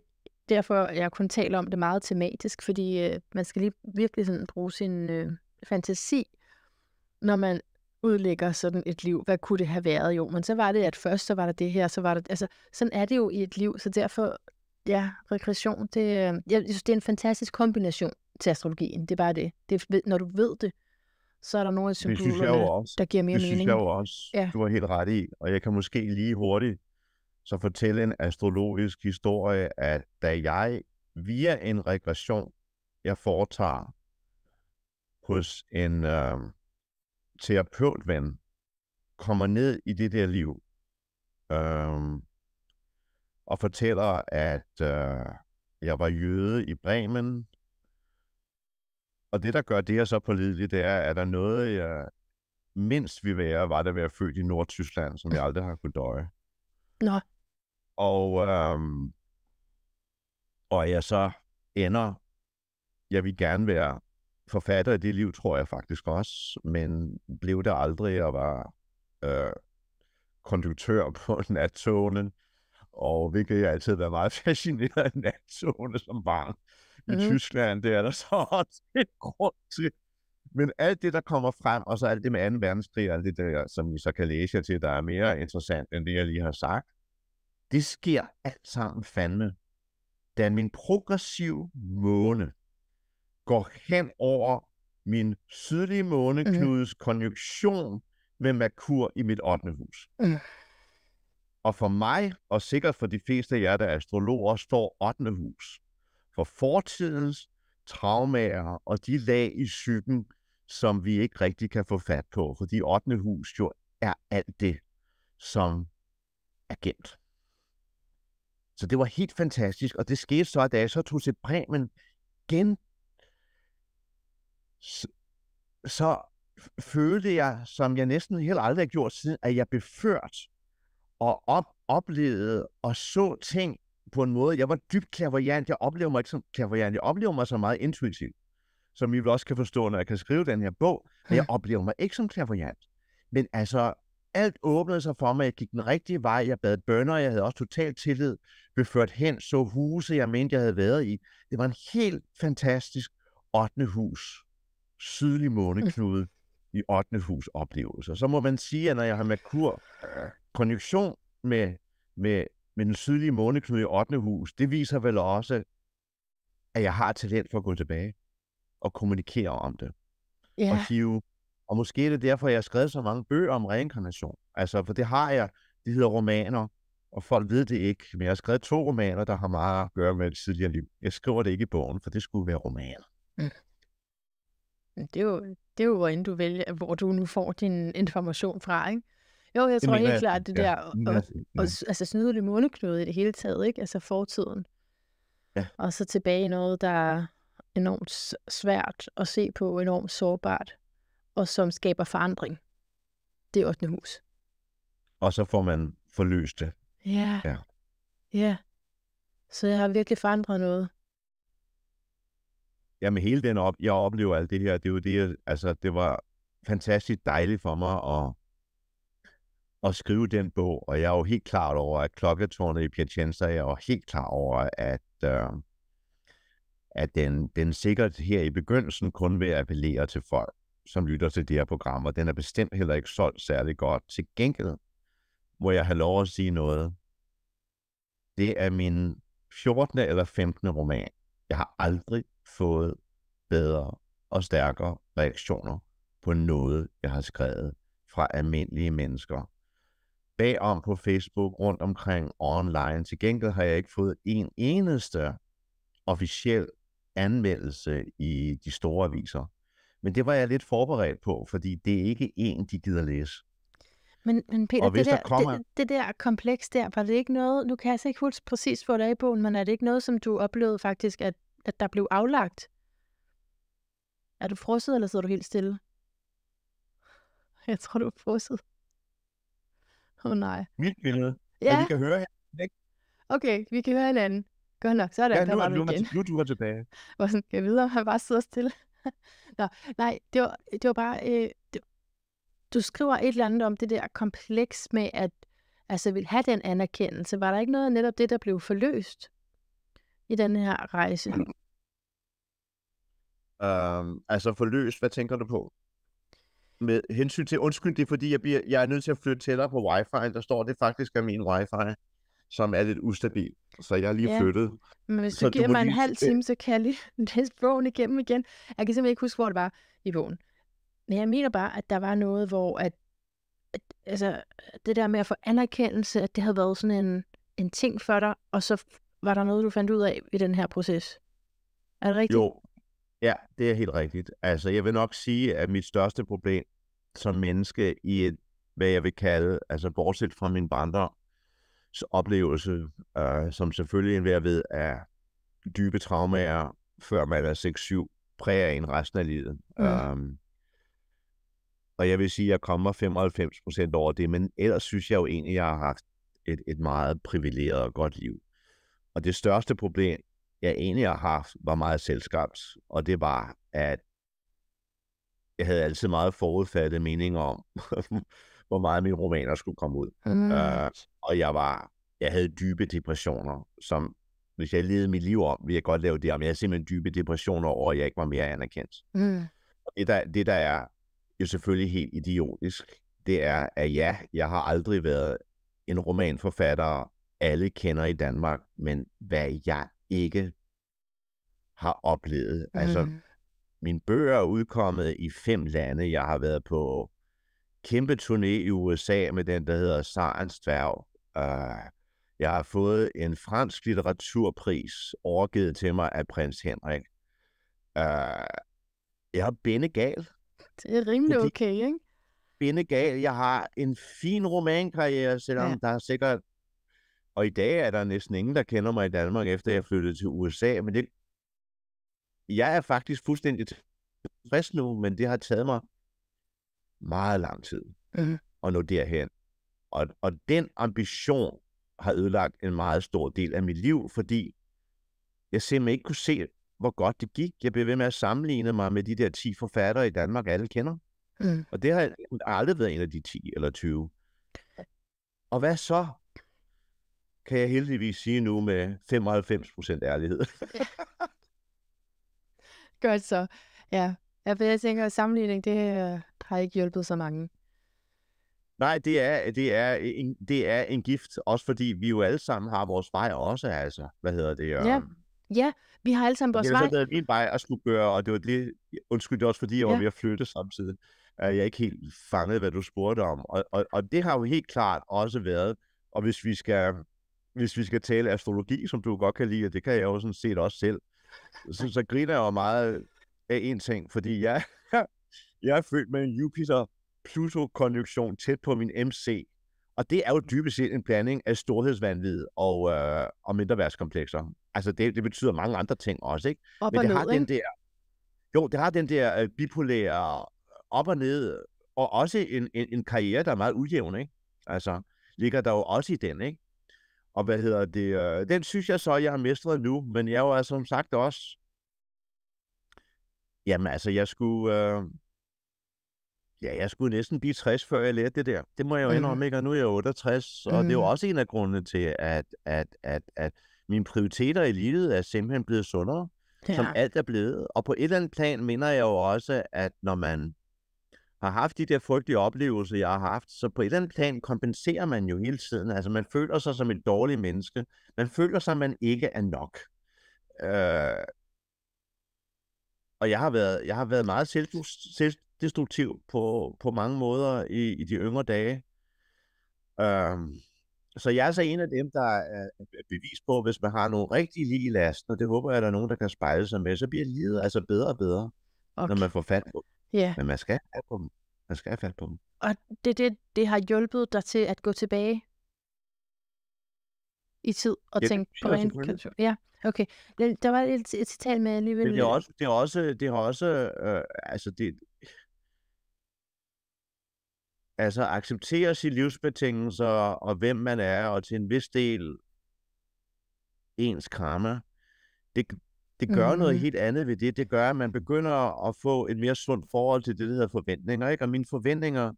derfor jeg kun taler om det meget tematisk, fordi øh, man skal lige virkelig sådan bruge sin øh, fantasi, når man udlægger sådan et liv. Hvad kunne det have været? Jo, men så var det, at først så var der det her, så var der... Altså, sådan er det jo i et liv, så derfor, ja, regression, det, øh, jeg synes, det er en fantastisk kombination til astrologien. Det er bare det. det er, når du ved det, så er der nogle af symbolerne, der giver mere det mening. Det synes jeg jo også, ja. du har helt ret i. Og jeg kan måske lige hurtigt så fortælle en astrologisk historie, at da jeg via en regression, jeg foretager hos en... Øh, terapeutven kommer ned i det der liv øh, og fortæller, at øh, jeg var jøde i Bremen. Og det, der gør det her så pålideligt, det er, at der noget, jeg mindst vil være, var det at være født i Nordtyskland, som jeg aldrig har kunnet døje. Nå. Og, øhm, og jeg så ender, jeg vil gerne være forfatter i det liv, tror jeg faktisk også, men blev det aldrig og var øh, konduktør på nattogene, og hvilket jeg altid har været meget fascineret af nattogene som barn. I mm. Tyskland, det er der så også et grund til. Men alt det, der kommer frem, og så alt det med 2. verdenskrig, alt det der, som I så kan læse jer til, der er mere interessant end det, jeg lige har sagt, det sker alt sammen fandme. Da min progressiv måne, går hen over min sydlige måneknudes mm. konjunktion med Merkur i mit 8. hus. Mm. Og for mig, og sikkert for de fleste af jer, der er astrologer, står 8. hus for fortidens traumaer og de lag i psyken, som vi ikke rigtig kan få fat på, fordi 8. hus jo er alt det, som er gemt. Så det var helt fantastisk, og det skete så, at da jeg så tog til Bremen, gen så, så følte jeg, som jeg næsten helt aldrig har gjort siden, at jeg blev ført og op, oplevede og så ting på en måde. Jeg var dybt klaverjant. Jeg oplever mig ikke som klaverjant. Jeg oplever mig så meget intuitivt, som I vel også kan forstå, når jeg kan skrive den her bog. Men jeg oplever mig ikke som klaverjant. Men altså, alt åbnede sig for mig. Jeg gik den rigtige vej. Jeg bad bønder. Jeg havde også total tillid. Blev ført hen, så huse, jeg mente, jeg havde været i. Det var en helt fantastisk 8. hus sydlig mm. måneknude mm. i 8. hus oplevelser. Så må man sige, at når jeg har Merkur konjunktion med, med, med den sydlige måneknude i 8. hus, det viser vel også, at jeg har talent for at gå tilbage og kommunikere om det. Yeah. Og hive. Og måske er det derfor, jeg har skrevet så mange bøger om reinkarnation. Altså, for det har jeg. Det hedder romaner, og folk ved det ikke. Men jeg har skrevet to romaner, der har meget at gøre med det tidligere liv. Jeg skriver det ikke i bogen, for det skulle være romaner. Mm. Det er jo, det er jo hvordan du vælger, hvor du nu får din information fra, ikke? Jo, jeg tror helt jeg, klart, det ja, der, og, ja, ja. og, altså snyde det måneknude i det hele taget, ikke? Altså fortiden. Ja. Og så tilbage i noget, der er enormt svært at se på, enormt sårbart, og som skaber forandring. Det er 8. hus. Og så får man forløst det. Ja. Ja. ja. Så jeg har virkelig forandret noget. Jamen hele den op, jeg oplever alt det her, det er jo det, jeg, altså det var fantastisk dejligt for mig at, at skrive den bog, og jeg er jo helt klar over, at klokketårnet i Piacenza, jeg er jo helt klar over, at, øh, at den, den sikkert her i begyndelsen kun vil appellere til folk, som lytter til det her program, og den er bestemt heller ikke solgt særlig godt. Til gengæld må jeg have lov at sige noget. Det er min 14. eller 15. roman. Jeg har aldrig fået bedre og stærkere reaktioner på noget, jeg har skrevet fra almindelige mennesker. Bagom på Facebook, rundt omkring online. Til gengæld har jeg ikke fået en eneste officiel anmeldelse i de store aviser. Men det var jeg lidt forberedt på, fordi det er ikke en, de gider læse. Men, men Peter, det der, der kommer... det, det der kompleks der, var det ikke noget, nu kan jeg altså ikke huske præcis, hvor det er i bogen, men er det ikke noget, som du oplevede faktisk, at, at der blev aflagt? Er du frosset, eller sidder du helt stille? Jeg tror, du er frosset. Åh oh, nej. Mit billede? Ja. vi kan høre her. Okay, vi kan høre hinanden. Godt nok, det, ja, nu, der var nu, igen. Nu, du var tilbage. Hvor sådan, jeg videre, han bare sidder stille. Nå, nej, det var, det var bare, øh, du skriver et eller andet om det der kompleks med, at altså vil have den anerkendelse. Var der ikke noget af netop det, der blev forløst i den her rejse? Um, altså forløst, hvad tænker du på? Med hensyn til, undskyld, det er fordi, jeg, bliver, jeg er nødt til at flytte tættere på wifi, der står det faktisk af min wifi, som er lidt ustabil. Så jeg er lige ja. flyttet. Men hvis du så giver du mig en lige... halv time, så kan jeg lige læse bogen igennem igen. Jeg kan simpelthen ikke huske, hvor det var i bogen. Men jeg mener bare, at der var noget, hvor at, at altså, det der med at få anerkendelse, at det havde været sådan en, en ting for dig, og så var der noget, du fandt ud af i den her proces. Er det rigtigt? Jo, ja, det er helt rigtigt. Altså, jeg vil nok sige, at mit største problem som menneske i et, hvad jeg vil kalde, altså bortset fra min barndoms oplevelse, øh, som selvfølgelig enhver ved er dybe traumer, før man er 6-7, præger en resten af livet. Mm. Øhm, og jeg vil sige, at jeg kommer 95 procent over det, men ellers synes jeg jo egentlig, at jeg har haft et, et meget privilegeret og godt liv. Og det største problem, jeg egentlig har haft, var meget selskabs, og det var, at jeg havde altid meget forudfattede meninger om, hvor meget mine romaner skulle komme ud. Mm. Øh, øhm. og jeg var, jeg havde dybe depressioner, som hvis jeg levede mit liv om, ville jeg godt lave det om. Jeg havde simpelthen dybe depressioner over, at jeg ikke var mere anerkendt. Mm. Og det der, det der er jo selvfølgelig helt idiotisk, det er, at ja, jeg har aldrig været en romanforfatter, alle kender i Danmark, men hvad jeg ikke har oplevet. Altså, mm. Altså, mine bøger er udkommet i fem lande. Jeg har været på kæmpe turné i USA med den, der hedder Sarens Dværg. Uh, jeg har fået en fransk litteraturpris overgivet til mig af prins Henrik. Uh, jeg er gal. Det er rimelig Fordi okay, ikke? Binde gal. Jeg har en fin romankarriere, selvom ja. der er sikkert... Og i dag er der næsten ingen, der kender mig i Danmark, efter jeg flyttede til USA, men det... Jeg er faktisk fuldstændig tilfreds nu, men det har taget mig meget lang tid mm. at nå derhen. Og, og den ambition har ødelagt en meget stor del af mit liv, fordi jeg simpelthen ikke kunne se hvor godt det gik. Jeg blev ved med at sammenligne mig med de der 10 forfattere i Danmark, alle kender. Mm. Og det har aldrig været en af de 10 eller 20. Og hvad så? Kan jeg heldigvis sige nu med 95% ærlighed. ja. Godt så. Ja. ja, for jeg tænker, at sammenligning, det øh, har ikke hjulpet så mange. Nej, det er, det, er en, det er en gift, også fordi vi jo alle sammen har vores vej også, altså. Hvad hedder det? ja. Øhm, Ja, vi har alle sammen vores vej. Det havde min vej at skulle gøre, og det var det, undskyld, det var også fordi, jeg ja. var ved at flytte samtidig. Jeg er ikke helt fanget, hvad du spurgte om. Og, og, og det har jo helt klart også været, og hvis vi skal hvis vi skal tale astrologi, som du godt kan lide, og det kan jeg jo sådan set også selv, så, så griner jeg jo meget af en ting, fordi jeg, jeg er født med en Jupiter-Pluto-konjunktion tæt på min MC, og det er jo dybest set en blanding af storhedsvandvid og, øh, og mindreværdskomplekser altså det, det betyder mange andre ting også, ikke? Op Men det ned, har ikke? den der, jo, det har den der øh, bipolære øh, op og ned, øh, og også en, en, en karriere, der er meget ujævn, ikke? Altså, ligger der jo også i den, ikke? Og hvad hedder det? Øh, den synes jeg så, jeg har mestret nu, men jeg var altså som sagt også... Jamen altså, jeg skulle... Øh... Ja, jeg skulle næsten blive 60, før jeg lærte det der. Det må jeg jo indrømme, mm. ikke? Og nu er jeg 68, og mm. det er jo mm. også en af grundene til, at, at, at, at mine prioriteter i livet er simpelthen blevet sundere, ja. som alt er blevet. Og på et eller andet plan minder jeg jo også, at når man har haft de der frygtelige oplevelser, jeg har haft, så på et eller andet plan kompenserer man jo hele tiden. Altså man føler sig som et dårligt menneske. Man føler sig, at man ikke er nok. Øh... Og jeg har været, jeg har været meget selvdestruktiv på, på mange måder i, i de yngre dage. Øh så jeg er så en af dem, der er bevis på, at hvis man har nogle rigtig lige last, og det håber jeg, at der er nogen, der kan spejle sig med, så bliver livet altså bedre og bedre, okay. når man får fat på dem. Yeah. Men man skal have fat på dem. Man skal have fat på dem. Og det, det, det har hjulpet dig til at gå tilbage i tid og ja, tænke på en Ja, okay. Der var et, et citat med alligevel. Men det er også, det er også, det er også øh, altså det, altså acceptere sine livsbetingelser og hvem man er, og til en vis del ens karma, det, det gør mm. noget helt andet ved det. Det gør, at man begynder at få et mere sundt forhold til det, der hedder forventninger. Ikke? Og mine forventninger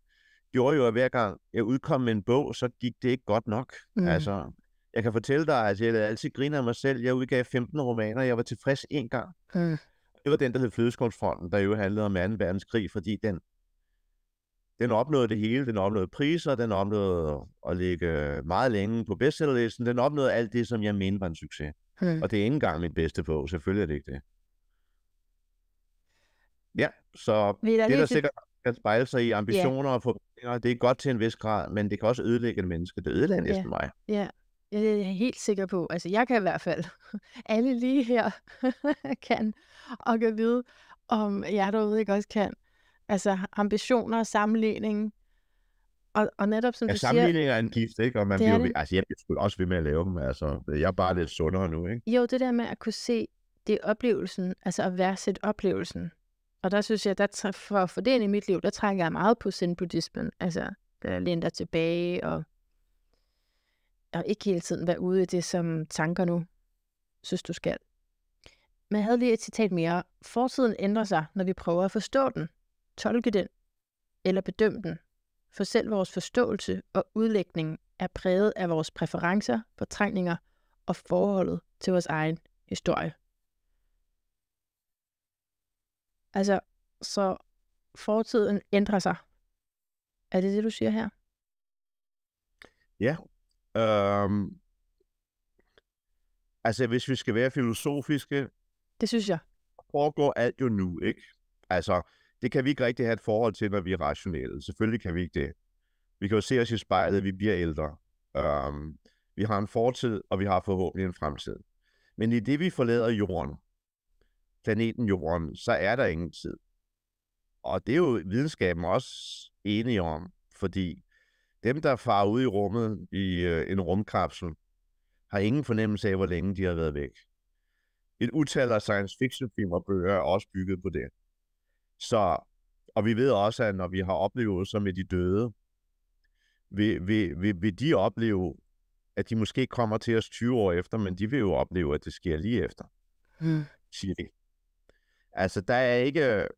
gjorde jo, at hver gang jeg udkom med en bog, så gik det ikke godt nok. Mm. Altså, jeg kan fortælle dig, at jeg altid griner af mig selv. Jeg udgav 15 romaner, jeg var tilfreds én gang. Mm. Det var den, der hed Flødeskovsfronten, der jo handlede om 2. verdenskrig, fordi den den opnåede det hele. Den opnåede priser, den opnåede at ligge meget længe på bestsellerlisten. Den opnåede alt det, som jeg mente var en succes. Hmm. Og det er ikke engang min bedste bog, selvfølgelig er det ikke det. Ja, så det, der lige... sikkert kan spejle sig i ambitioner yeah. og forventninger, det er godt til en vis grad, men det kan også ødelægge et menneske. Det ødelægger næsten yeah. mig. Ja, yeah. Jeg er helt sikker på. Altså, jeg kan i hvert fald. Alle lige her kan og kan vide, om jeg derude ikke også kan. Altså ambitioner og sammenligning. Og, og netop som ja, du siger... sammenligninger er en gift, ikke? Og man bliver, det. altså, jeg bliver også ved med at lave dem. Altså, jeg er bare lidt sundere nu, ikke? Jo, det der med at kunne se, det er oplevelsen, altså at værdsætte oplevelsen. Og der synes jeg, at for at få det ind i mit liv, der trænger jeg meget på zen-buddhismen. Altså, der lænder tilbage og, og ikke hele tiden være ude i det, som tanker nu synes, du skal. Men jeg havde lige et citat mere. Fortiden ændrer sig, når vi prøver at forstå den tolke den eller bedømme den, for selv vores forståelse og udlægning er præget af vores præferencer, fortrængninger og forholdet til vores egen historie. Altså, så fortiden ændrer sig. Er det det, du siger her? Ja. Øhm, altså, hvis vi skal være filosofiske... Det synes jeg. Foregår alt jo nu, ikke? Altså, det kan vi ikke rigtig have et forhold til, når vi er rationelle. Selvfølgelig kan vi ikke det. Vi kan jo se os i spejlet, at vi bliver ældre. Um, vi har en fortid, og vi har forhåbentlig en fremtid. Men i det, vi forlader jorden, planeten jorden, så er der ingen tid. Og det er jo videnskaben også enige om, fordi dem, der farer ud i rummet i øh, en rumkapsel, har ingen fornemmelse af, hvor længe de har været væk. Et utal af science fiction film og bøger er også bygget på det. Så, og vi ved også, at når vi har oplevet så med de døde, vil, vil, vil, vil de opleve, at de måske kommer til os 20 år efter, men de vil jo opleve, at det sker lige efter, Hmm. siger de. Altså, der er ikke...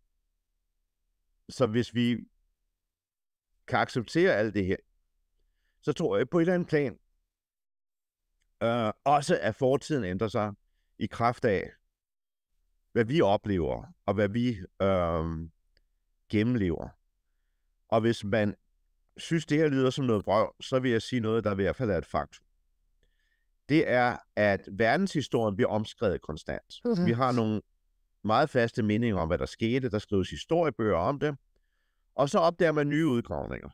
Så hvis vi kan acceptere alt det her, så tror jeg på et eller andet plan, øh, også at fortiden ændrer sig i kraft af, hvad vi oplever, og hvad vi øh, gennemlever. Og hvis man synes, det her lyder som noget brøv, så vil jeg sige noget, der i hvert fald er et faktum. Det er, at verdenshistorien bliver omskrevet konstant. Mm-hmm. Vi har uhuh. nogle meget faste meninger om, hvad der skete. Der skrives historiebøger om det. Og så opdager man nye udgravninger,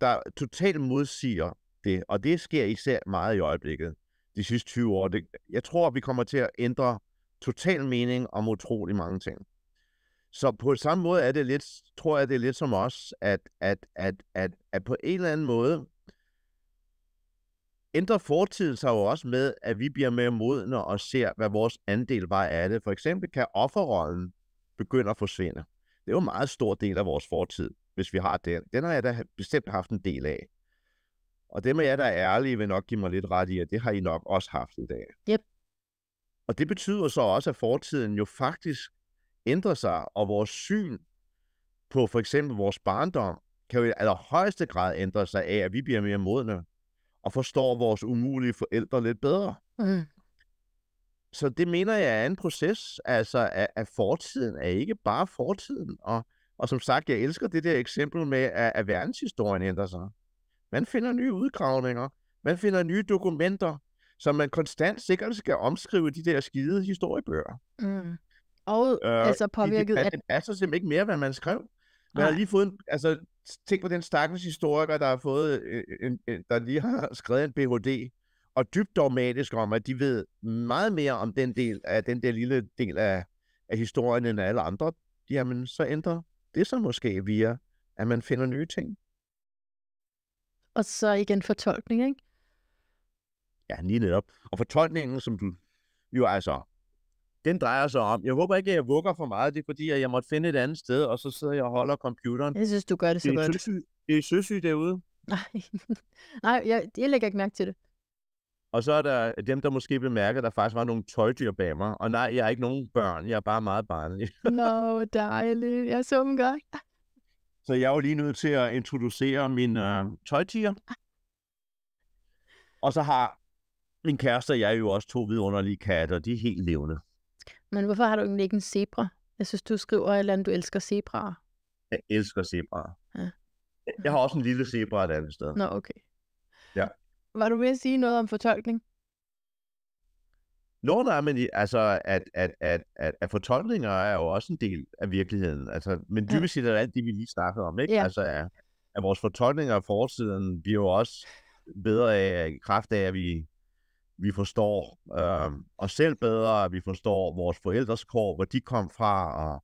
der totalt modsiger det. Og det sker især meget i øjeblikket, de sidste 20 år. Det, jeg tror, vi kommer til at ændre total mening om utrolig mange ting. Så på samme måde er det lidt, tror jeg, det er lidt som os, at, at, at, at, at på en eller anden måde ændrer fortiden sig jo også med, at vi bliver mere modne og ser, hvad vores andel var af det. For eksempel kan offerrollen begynde at forsvinde. Det er jo en meget stor del af vores fortid, hvis vi har den. Den har jeg da bestemt haft en del af. Og det med jer, der er ærlige, vil nok give mig lidt ret i, at det har I nok også haft i dag. Yep. Og det betyder så også, at fortiden jo faktisk ændrer sig, og vores syn på for eksempel vores barndom kan jo i allerhøjeste grad ændre sig af, at vi bliver mere modne og forstår vores umulige forældre lidt bedre. Mm. Så det mener jeg er en proces, altså at, at fortiden er ikke bare fortiden. Og, og som sagt, jeg elsker det der eksempel med, at, at verdenshistorien ændrer sig. Man finder nye udgravninger, man finder nye dokumenter, så man konstant sikkert skal omskrive de der skide historiebøger. Mm. Og øh, altså påvirket af... Det er så simpelthen ikke mere, hvad man skrev. Man Nej. har lige fået en, altså, tænk på den stakkels historiker, der har fået øh, øh, en, en, der lige har skrevet en Ph.D., og dybt dogmatisk om, at de ved meget mere om den del af den der lille del af, af historien end alle andre, jamen så ændrer det så måske via, at man finder nye ting. Og så igen fortolkning, ikke? Ja, lige netop. Og fortolkningen, som du jo altså, den drejer sig om. Jeg håber ikke, at jeg vugger for meget. Det er fordi, at jeg måtte finde et andet sted, og så sidder jeg og holder computeren. Jeg synes, du gør det så det godt. Det er søsyg derude. Nej, Nej jeg, jeg lægger ikke mærke til det. Og så er der dem, der måske bemærker, at der faktisk var nogle tøjdyr bag mig. Og nej, jeg er ikke nogen børn. Jeg er bare meget barnlig. Nå, no, dejligt. Jeg så dem godt. Så jeg er jo lige nødt til at introducere min øh, tøjtiger. Ah. Og så har min kæreste og jeg er jo også to vidunderlige katte, og de er helt levende. Men hvorfor har du egentlig ikke en zebra? Jeg synes, du skriver et eller andet, du elsker zebraer. Jeg elsker zebraer. Ja. Jeg har også en lille zebra et andet sted. Nå, okay. Ja. Var du ved at sige noget om fortolkning? Nå, nej, men altså, at, at, at, at, at fortolkninger er jo også en del af virkeligheden. Altså, men dybest set er alt det, vi lige snakkede om, ikke? Ja. Altså, at, at vores fortolkninger af fortiden bliver jo også bedre af, i kraft af, at vi vi forstår øh, os selv bedre, at vi forstår vores forældres kår, hvor de kom fra, og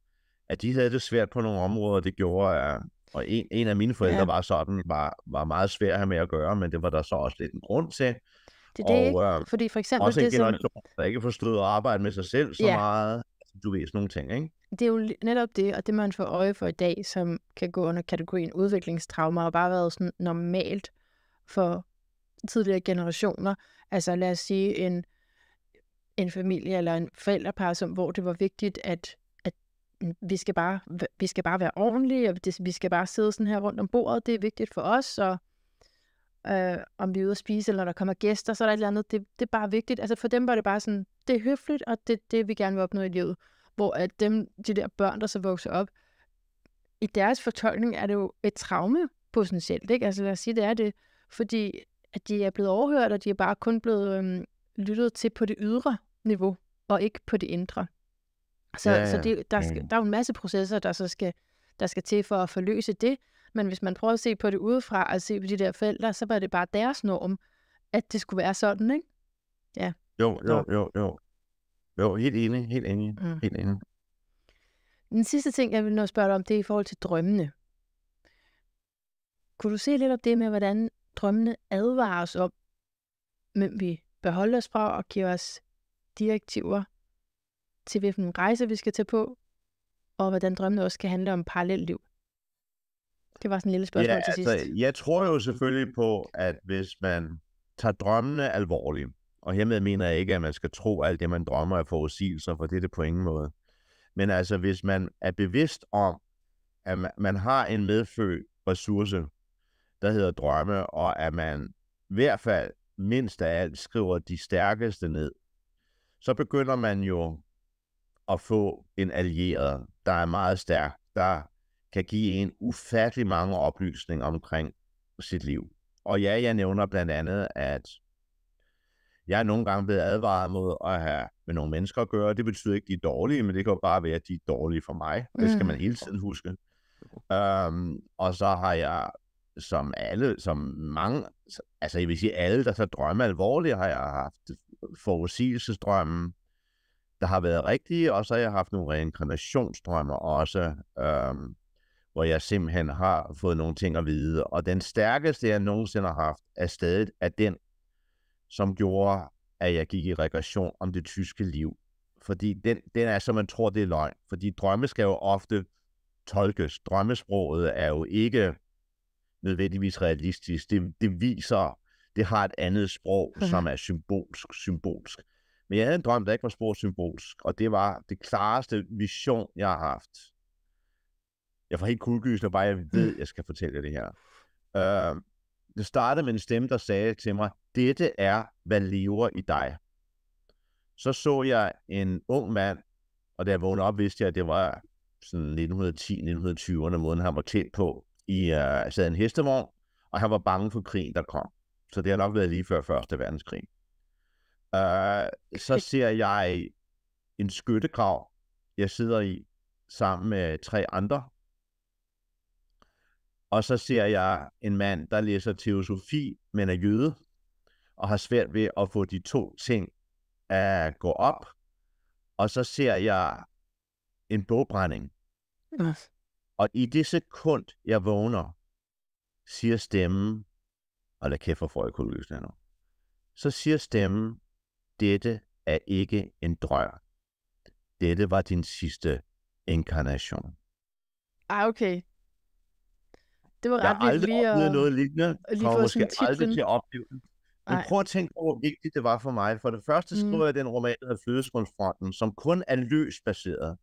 at de havde det svært på nogle områder, det gjorde, at, og en, en af mine forældre ja. var sådan, var, var meget svær her med at gøre, men det var der så også lidt en grund til. Det er det, og, øh, fordi for eksempel... Også en det, generation, som... der ikke forstod at arbejde med sig selv så ja. meget, altså, du ved, sådan nogle ting, ikke? Det er jo netop det, og det man får øje for i dag, som kan gå under kategorien udviklingstrauma, og bare været sådan normalt for tidligere generationer, Altså lad os sige en, en familie eller en forældrepar, som, hvor det var vigtigt, at, at vi, skal bare, vi skal bare være ordentlige, og det, vi skal bare sidde sådan her rundt om bordet, det er vigtigt for os, og øh, om vi er ude at spise, eller når der kommer gæster, så er der et eller andet, det, det er bare vigtigt. Altså for dem var det bare sådan, det er høfligt, og det det, vi gerne vil opnå i livet. Hvor at dem, de der børn, der så vokser op, i deres fortolkning er det jo et traume potentielt, ikke? Altså lad os sige, det er det, fordi at de er blevet overhørt, og de er bare kun blevet øhm, lyttet til på det ydre niveau, og ikke på det indre. Så, ja, ja. så det, der, skal, mm. der er jo en masse processer, der så skal, der skal til for at forløse det. Men hvis man prøver at se på det udefra, og se på de der forældre, så var det bare deres norm, at det skulle være sådan, ikke? Ja. Jo, jo, jo, jo. Jo, helt enig, helt enig, mm. helt enig. Den sidste ting, jeg vil nå at spørge dig om, det er i forhold til drømmene. Kunne du se lidt op det med, hvordan drømmene advarer os om, hvem vi bør holde os fra og giver os direktiver til, hvilken rejse vi skal tage på, og hvordan drømmene også kan handle om liv. Det var sådan en lille spørgsmål ja, til altså, sidst. Altså, jeg tror jo selvfølgelig på, at hvis man tager drømmene alvorligt, og hermed mener jeg ikke, at man skal tro alt det, man drømmer er forudsigelser, for det er det på ingen måde. Men altså, hvis man er bevidst om, at man har en medfødt ressource, der hedder drømme, og at man i hvert fald mindst af alt skriver de stærkeste ned, så begynder man jo at få en allieret, der er meget stærk, der kan give en ufattelig mange oplysninger omkring sit liv. Og ja, jeg nævner blandt andet, at jeg er nogle gange blevet advaret mod at have med nogle mennesker at gøre. Det betyder ikke, at de er dårlige, men det kan jo bare være, at de er dårlige for mig. Det skal mm. man hele tiden huske. Um, og så har jeg som alle, som mange, altså jeg vil sige alle, der så drømme alvorligt, har jeg haft forudsigelsesdrømme, der har været rigtige, og så har jeg haft nogle reinkarnationsdrømme også, øhm, hvor jeg simpelthen har fået nogle ting at vide. Og den stærkeste, jeg nogensinde har haft, er stadig af den, som gjorde, at jeg gik i regression om det tyske liv. Fordi den, den er, som man tror, det er løgn. Fordi drømme skal jo ofte tolkes. Drømmesproget er jo ikke nødvendigvis realistisk. Det, det viser, det har et andet sprog, mm. som er symbolsk, symbolsk. Men jeg havde en drøm, der ikke var sprog symbolsk, og det var det klareste vision, jeg har haft. Jeg får helt kuldegysende, bare jeg ved, mm. jeg skal fortælle det her. Øh, det startede med en stemme, der sagde til mig, dette er, hvad lever i dig. Så så jeg en ung mand, og da jeg vågnede op, vidste jeg, at det var sådan 1910-1920'erne, måden han var klædt på i uh, sad en hestevogn, og han var bange for krigen, der kom. Så det har nok været lige før Første Verdenskrig. Uh, så ser jeg en skyttegrav, jeg sidder i sammen med tre andre. Og så ser mm. jeg en mand, der læser teosofi, men er jøde, og har svært ved at få de to ting at gå op. Og så ser jeg en bogbrænding. Yes. Og i det sekund, jeg vågner, siger stemmen, og lad kæft, for, får jeg kuldegysninger nu, så siger stemmen, dette er ikke en drør. Dette var din sidste inkarnation. Ah, okay. Det var ret jeg har aldrig lige oplevet at... noget lignende. Lige måske aldrig til at opleve det. Men Ej. prøv at tænke på, hvor vigtigt det var for mig. For det første mm. skriver mm. jeg den roman, der hedder Flødeskundsfronten, som kun er løs baseret.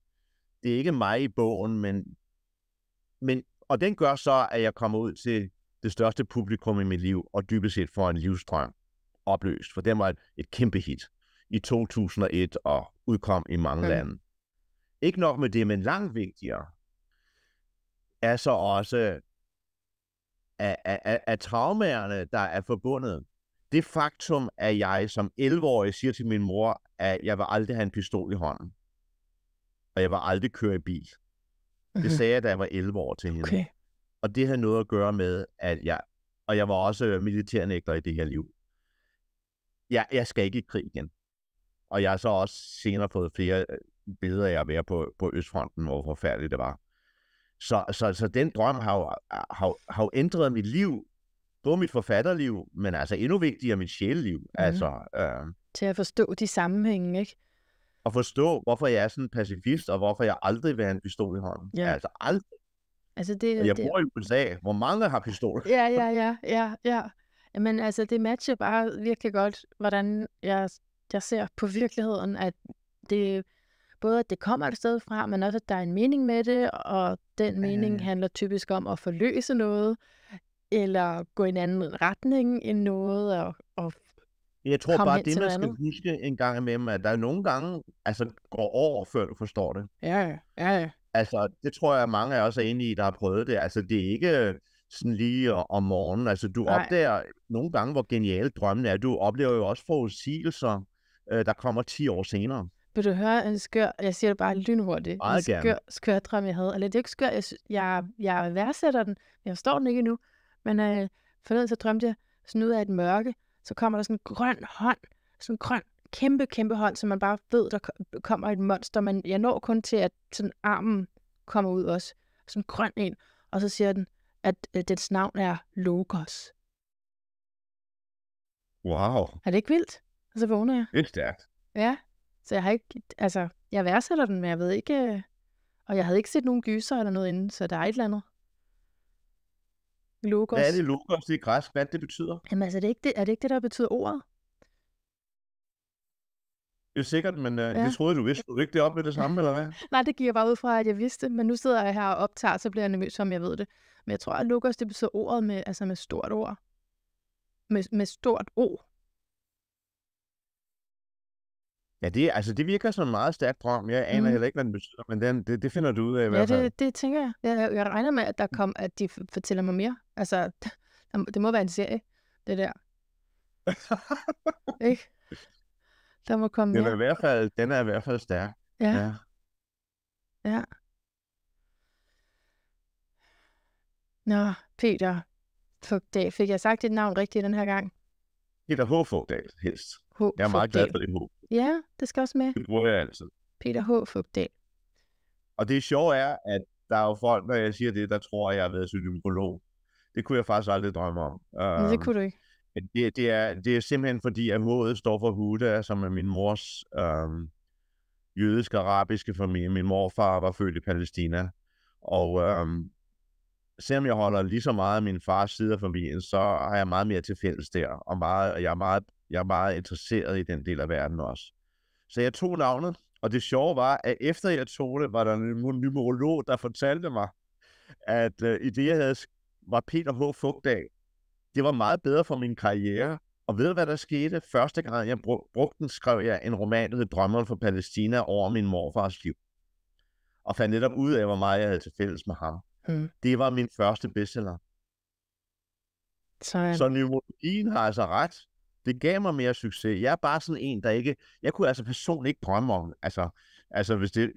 Det er ikke mig i bogen, men men, og den gør så, at jeg kommer ud til det største publikum i mit liv, og dybest set får en livstrøm opløst, for den var et, et kæmpe hit i 2001 og udkom i mange okay. lande. Ikke nok med det, men langt vigtigere, er så også at, at, at, at traumerne, der er forbundet. Det faktum, at jeg som 11-årig siger til min mor, at jeg vil aldrig have en pistol i hånden, og jeg vil aldrig køre i bil. Det sagde jeg, da jeg var 11 år til hende. Okay. Og det havde noget at gøre med, at jeg, og jeg var også øh, militærnægter i det her liv. Jeg, jeg skal ikke i krig igen. Og jeg har så også senere fået flere øh, billeder af at være på, på Østfronten, hvor forfærdeligt det var. Så, så, så den drøm har jo, har, har jo ændret mit liv, både mit forfatterliv, men altså endnu vigtigere mit sjæleliv. Mm. Altså, øh... Til at forstå de sammenhænge, ikke? at forstå, hvorfor jeg er sådan en pacifist, og hvorfor jeg aldrig vil have en pistol i hånden. Ja. Altså aldrig. Altså det, altså, jeg det... bor i USA, hvor mange har pistol. Ja, ja, ja, ja, ja. Men altså, det matcher bare virkelig godt, hvordan jeg, jeg ser på virkeligheden, at det, både at det kommer et sted fra, men også at der er en mening med det, og den mening handler typisk om at forløse noget, eller gå i en anden retning end noget, og, og jeg tror bare, det man skal huske en gang imellem, at der er nogle gange, altså går over, før du forstår det. Ja, ja, ja. Altså, det tror jeg, mange af os er enige i, der har prøvet det. Altså, det er ikke øh, sådan lige om morgenen. Altså, du Nej. opdager nogle gange, hvor geniale drømmen er. Du oplever jo også forudsigelser, øh, der kommer 10 år senere. Vil du høre en skør, jeg siger det bare lynhurtigt, Meget en skør, gerne. skør drøm, jeg havde. Eller det er ikke skør, jeg, jeg, jeg værdsætter den, jeg forstår den ikke endnu. Men øh, forleden så drømte jeg sådan ud af et mørke, så kommer der sådan en grøn hånd, sådan en grøn, kæmpe, kæmpe hånd, som man bare ved, der kommer et monster, men jeg når kun til, at sådan armen kommer ud også, sådan en grøn en, og så siger den, at øh, dens navn er Logos. Wow. Er det ikke vildt? Og så vågner jeg. Vildt er stærkt. Ja, så jeg har ikke, altså, jeg værdsætter den, men jeg ved ikke, øh, og jeg havde ikke set nogen gyser eller noget inden, så der er et eller andet. Logos. Hvad er det logos, det græsk? Hvad det betyder? Jamen altså, er det ikke det, er det, ikke det der betyder ordet? Det er sikkert, men uh, ja. det troede du vidste. Du ikke det op med det samme, eller hvad? Nej, det giver bare ud fra, at jeg vidste. Men nu sidder jeg her og optager, så bliver jeg nervøs, som jeg ved det. Men jeg tror, at logos, det betyder ordet med, altså med stort ord. Med, med stort O. Ja, det, altså, det virker som en meget stærk drøm. Jeg aner mm. heller ikke, hvad den betyder, men den, det, det finder du ud af i ja, hvert fald. Ja, det, det tænker jeg. jeg. Jeg regner med, at, der mm. kom, at de fortæller mig mere. Altså, det må være en serie, det der. ikke? Der må komme den er, i hvert fald, den er i hvert fald stærk. Ja. ja. Ja. Nå, Peter Fugdal. Fik jeg sagt dit navn rigtigt den her gang? Peter H. Fugdal, helst. H. Jeg er meget glad for det H. Ja, det skal også med. Det jeg altid. Peter H. Fugdal. Og det sjove er, at der er jo folk, når jeg siger det, der tror, at jeg har været psykolog det kunne jeg faktisk aldrig drømme om. Uh, det øhm, kunne du ikke. Det, det, er, det er simpelthen fordi, at modet står for Huda, som er min mors øh, jødisk-arabiske familie. Min morfar var født i Palæstina. Og øh, selvom jeg holder lige så meget af min fars side af familien, så har jeg meget mere til fælles der. Og meget, jeg, er meget, jeg er meget interesseret i den del af verden også. Så jeg tog navnet, og det sjove var, at efter jeg tog det, var der en numerolog, der fortalte mig, at øh, i det, jeg havde var Peter H. Fugtdag. Det var meget bedre for min karriere. Og ved du, hvad der skete? Første gang, jeg brug, brugte den, skrev jeg en roman, der Drømmer for Palæstina over min morfars liv. Og fandt netop ud af, hvor meget jeg havde til fælles med ham. Mm. Det var min første bestseller. Så, Så neurologien har altså ret. Det gav mig mere succes. Jeg er bare sådan en, der ikke... Jeg kunne altså personligt ikke drømme om... Altså, altså hvis det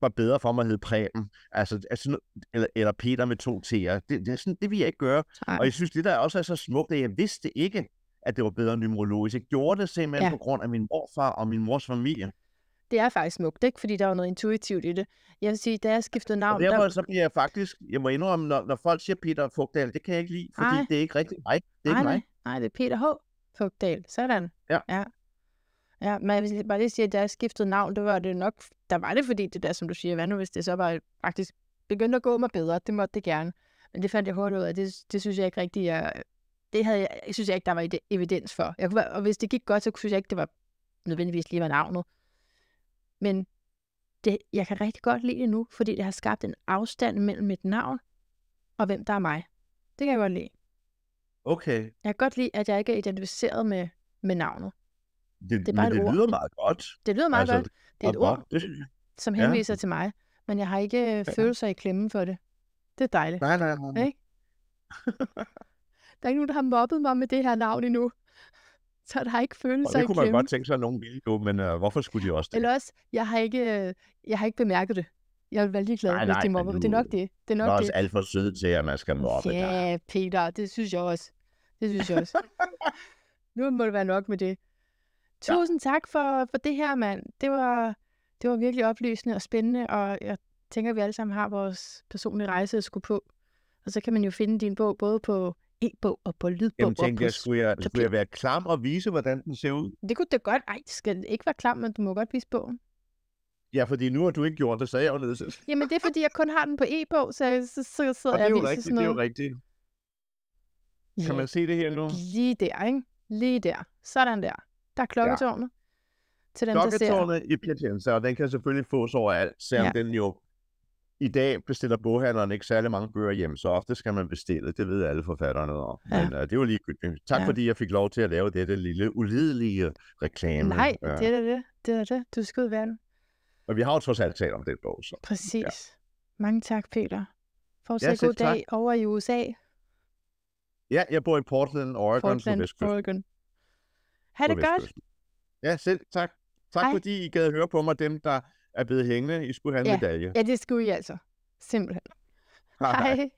var bedre for mig at hedde Preben, altså, altså, eller, eller Peter med to T'er. Det, det, sådan, det vil jeg ikke gøre. Ej. Og jeg synes, det der også er så smukt, at jeg vidste ikke, at det var bedre numerologisk. Jeg gjorde det simpelthen ja. på grund af min morfar og min mors familie. Det er faktisk smukt, ikke? Fordi der er noget intuitivt i det. Jeg vil sige, da jeg skiftede navn... Og derfor der... så bliver jeg faktisk... Jeg må indrømme, når, når folk siger Peter Fugdal, det kan jeg ikke lide, fordi Ej. det er ikke rigtigt mig. Det er Ej, ikke mig. Nej, det er Peter H. Fugdal. Sådan. Ja. ja. Ja, men jeg vil bare lige sige, at jeg skiftede navn, det var det nok, der var det fordi det der, som du siger, hvad nu hvis det så var faktisk begyndte at gå mig bedre, det måtte det gerne. Men det fandt jeg hurtigt ud af, det, det synes jeg ikke rigtigt, jeg, det havde jeg, jeg synes jeg ikke, der var evidens for. Jeg kunne, og hvis det gik godt, så synes jeg ikke, det var nødvendigvis lige var navnet. Men det, jeg kan rigtig godt lide det nu, fordi det har skabt en afstand mellem mit navn og hvem der er mig. Det kan jeg godt lide. Okay. Jeg kan godt lide, at jeg ikke er identificeret med, med navnet. Det, det er bare men et det ord. lyder meget godt. Det lyder meget altså, godt. Det er et ord, det, som henviser ja. til mig. Men jeg har ikke øh, ja. følelser i klemme for det. Det er dejligt. Nej, nej, nej. Ikke? der er ikke nogen, der har mobbet mig med det her navn endnu. Så der har ikke følelser i klemme. Det kunne man klemme. godt tænke sig, at nogen ville jo, men uh, hvorfor skulle de også det? Eller også, jeg har ikke, øh, jeg har ikke bemærket det. Jeg vil være lige nej, nej, hvis de mobber. Nu, det er nok det. Det er nok det. er også alt for sød til, at man skal mobbe Ja, der. Peter, det synes jeg også. Det synes jeg også. nu må det være nok med det. Tusind ja. tak for, for det her, mand. Det var, det var virkelig oplysende og spændende, og jeg tænker, at vi alle sammen har vores personlige rejse at skulle på. Og så kan man jo finde din bog både på e-bog og på lydbog. Jamen, tænkte jeg, skulle jeg, skulle jeg være klam og vise, hvordan den ser ud? Det kunne det godt. Ej, det skal ikke være klam, men du må godt vise bogen. Ja, fordi nu har du ikke gjort det, så jeg jo nødt Jamen, det er fordi, jeg kun har den på e-bog, så, så, så sidder og jeg og viser rigtigt, sådan noget. det er jo rigtigt. Kan ja. man se det her nu? Lige der, ikke? Lige der. Sådan der. Der er klokketårnet. Ja. Til dem, klokketårnet i Piacenza, og den kan selvfølgelig fås overalt, selvom ja. den jo i dag bestiller boghandleren ikke særlig mange bøger hjem, så ofte skal man bestille. Det ved alle forfatterne om. Ja. Men uh, det var lige Tak ja. fordi jeg fik lov til at lave dette lille ulidelige reklame. Nej, ja. Øh. det er det. Det er det. Du skal ud i Og vi har jo trods alt talt om den bog. Så. Præcis. Ja. Mange tak, Peter. Fortsæt ja, god tak. dag over i USA. Ja, jeg bor i Portland, Oregon. Portland, Oregon. Ha' det godt. Ja, selv tak. Tak Hej. fordi I gad at høre på mig, dem der er blevet hængende. I skulle have en ja. medalje. Ja, det skulle I altså. Simpelthen. Hej. Hej.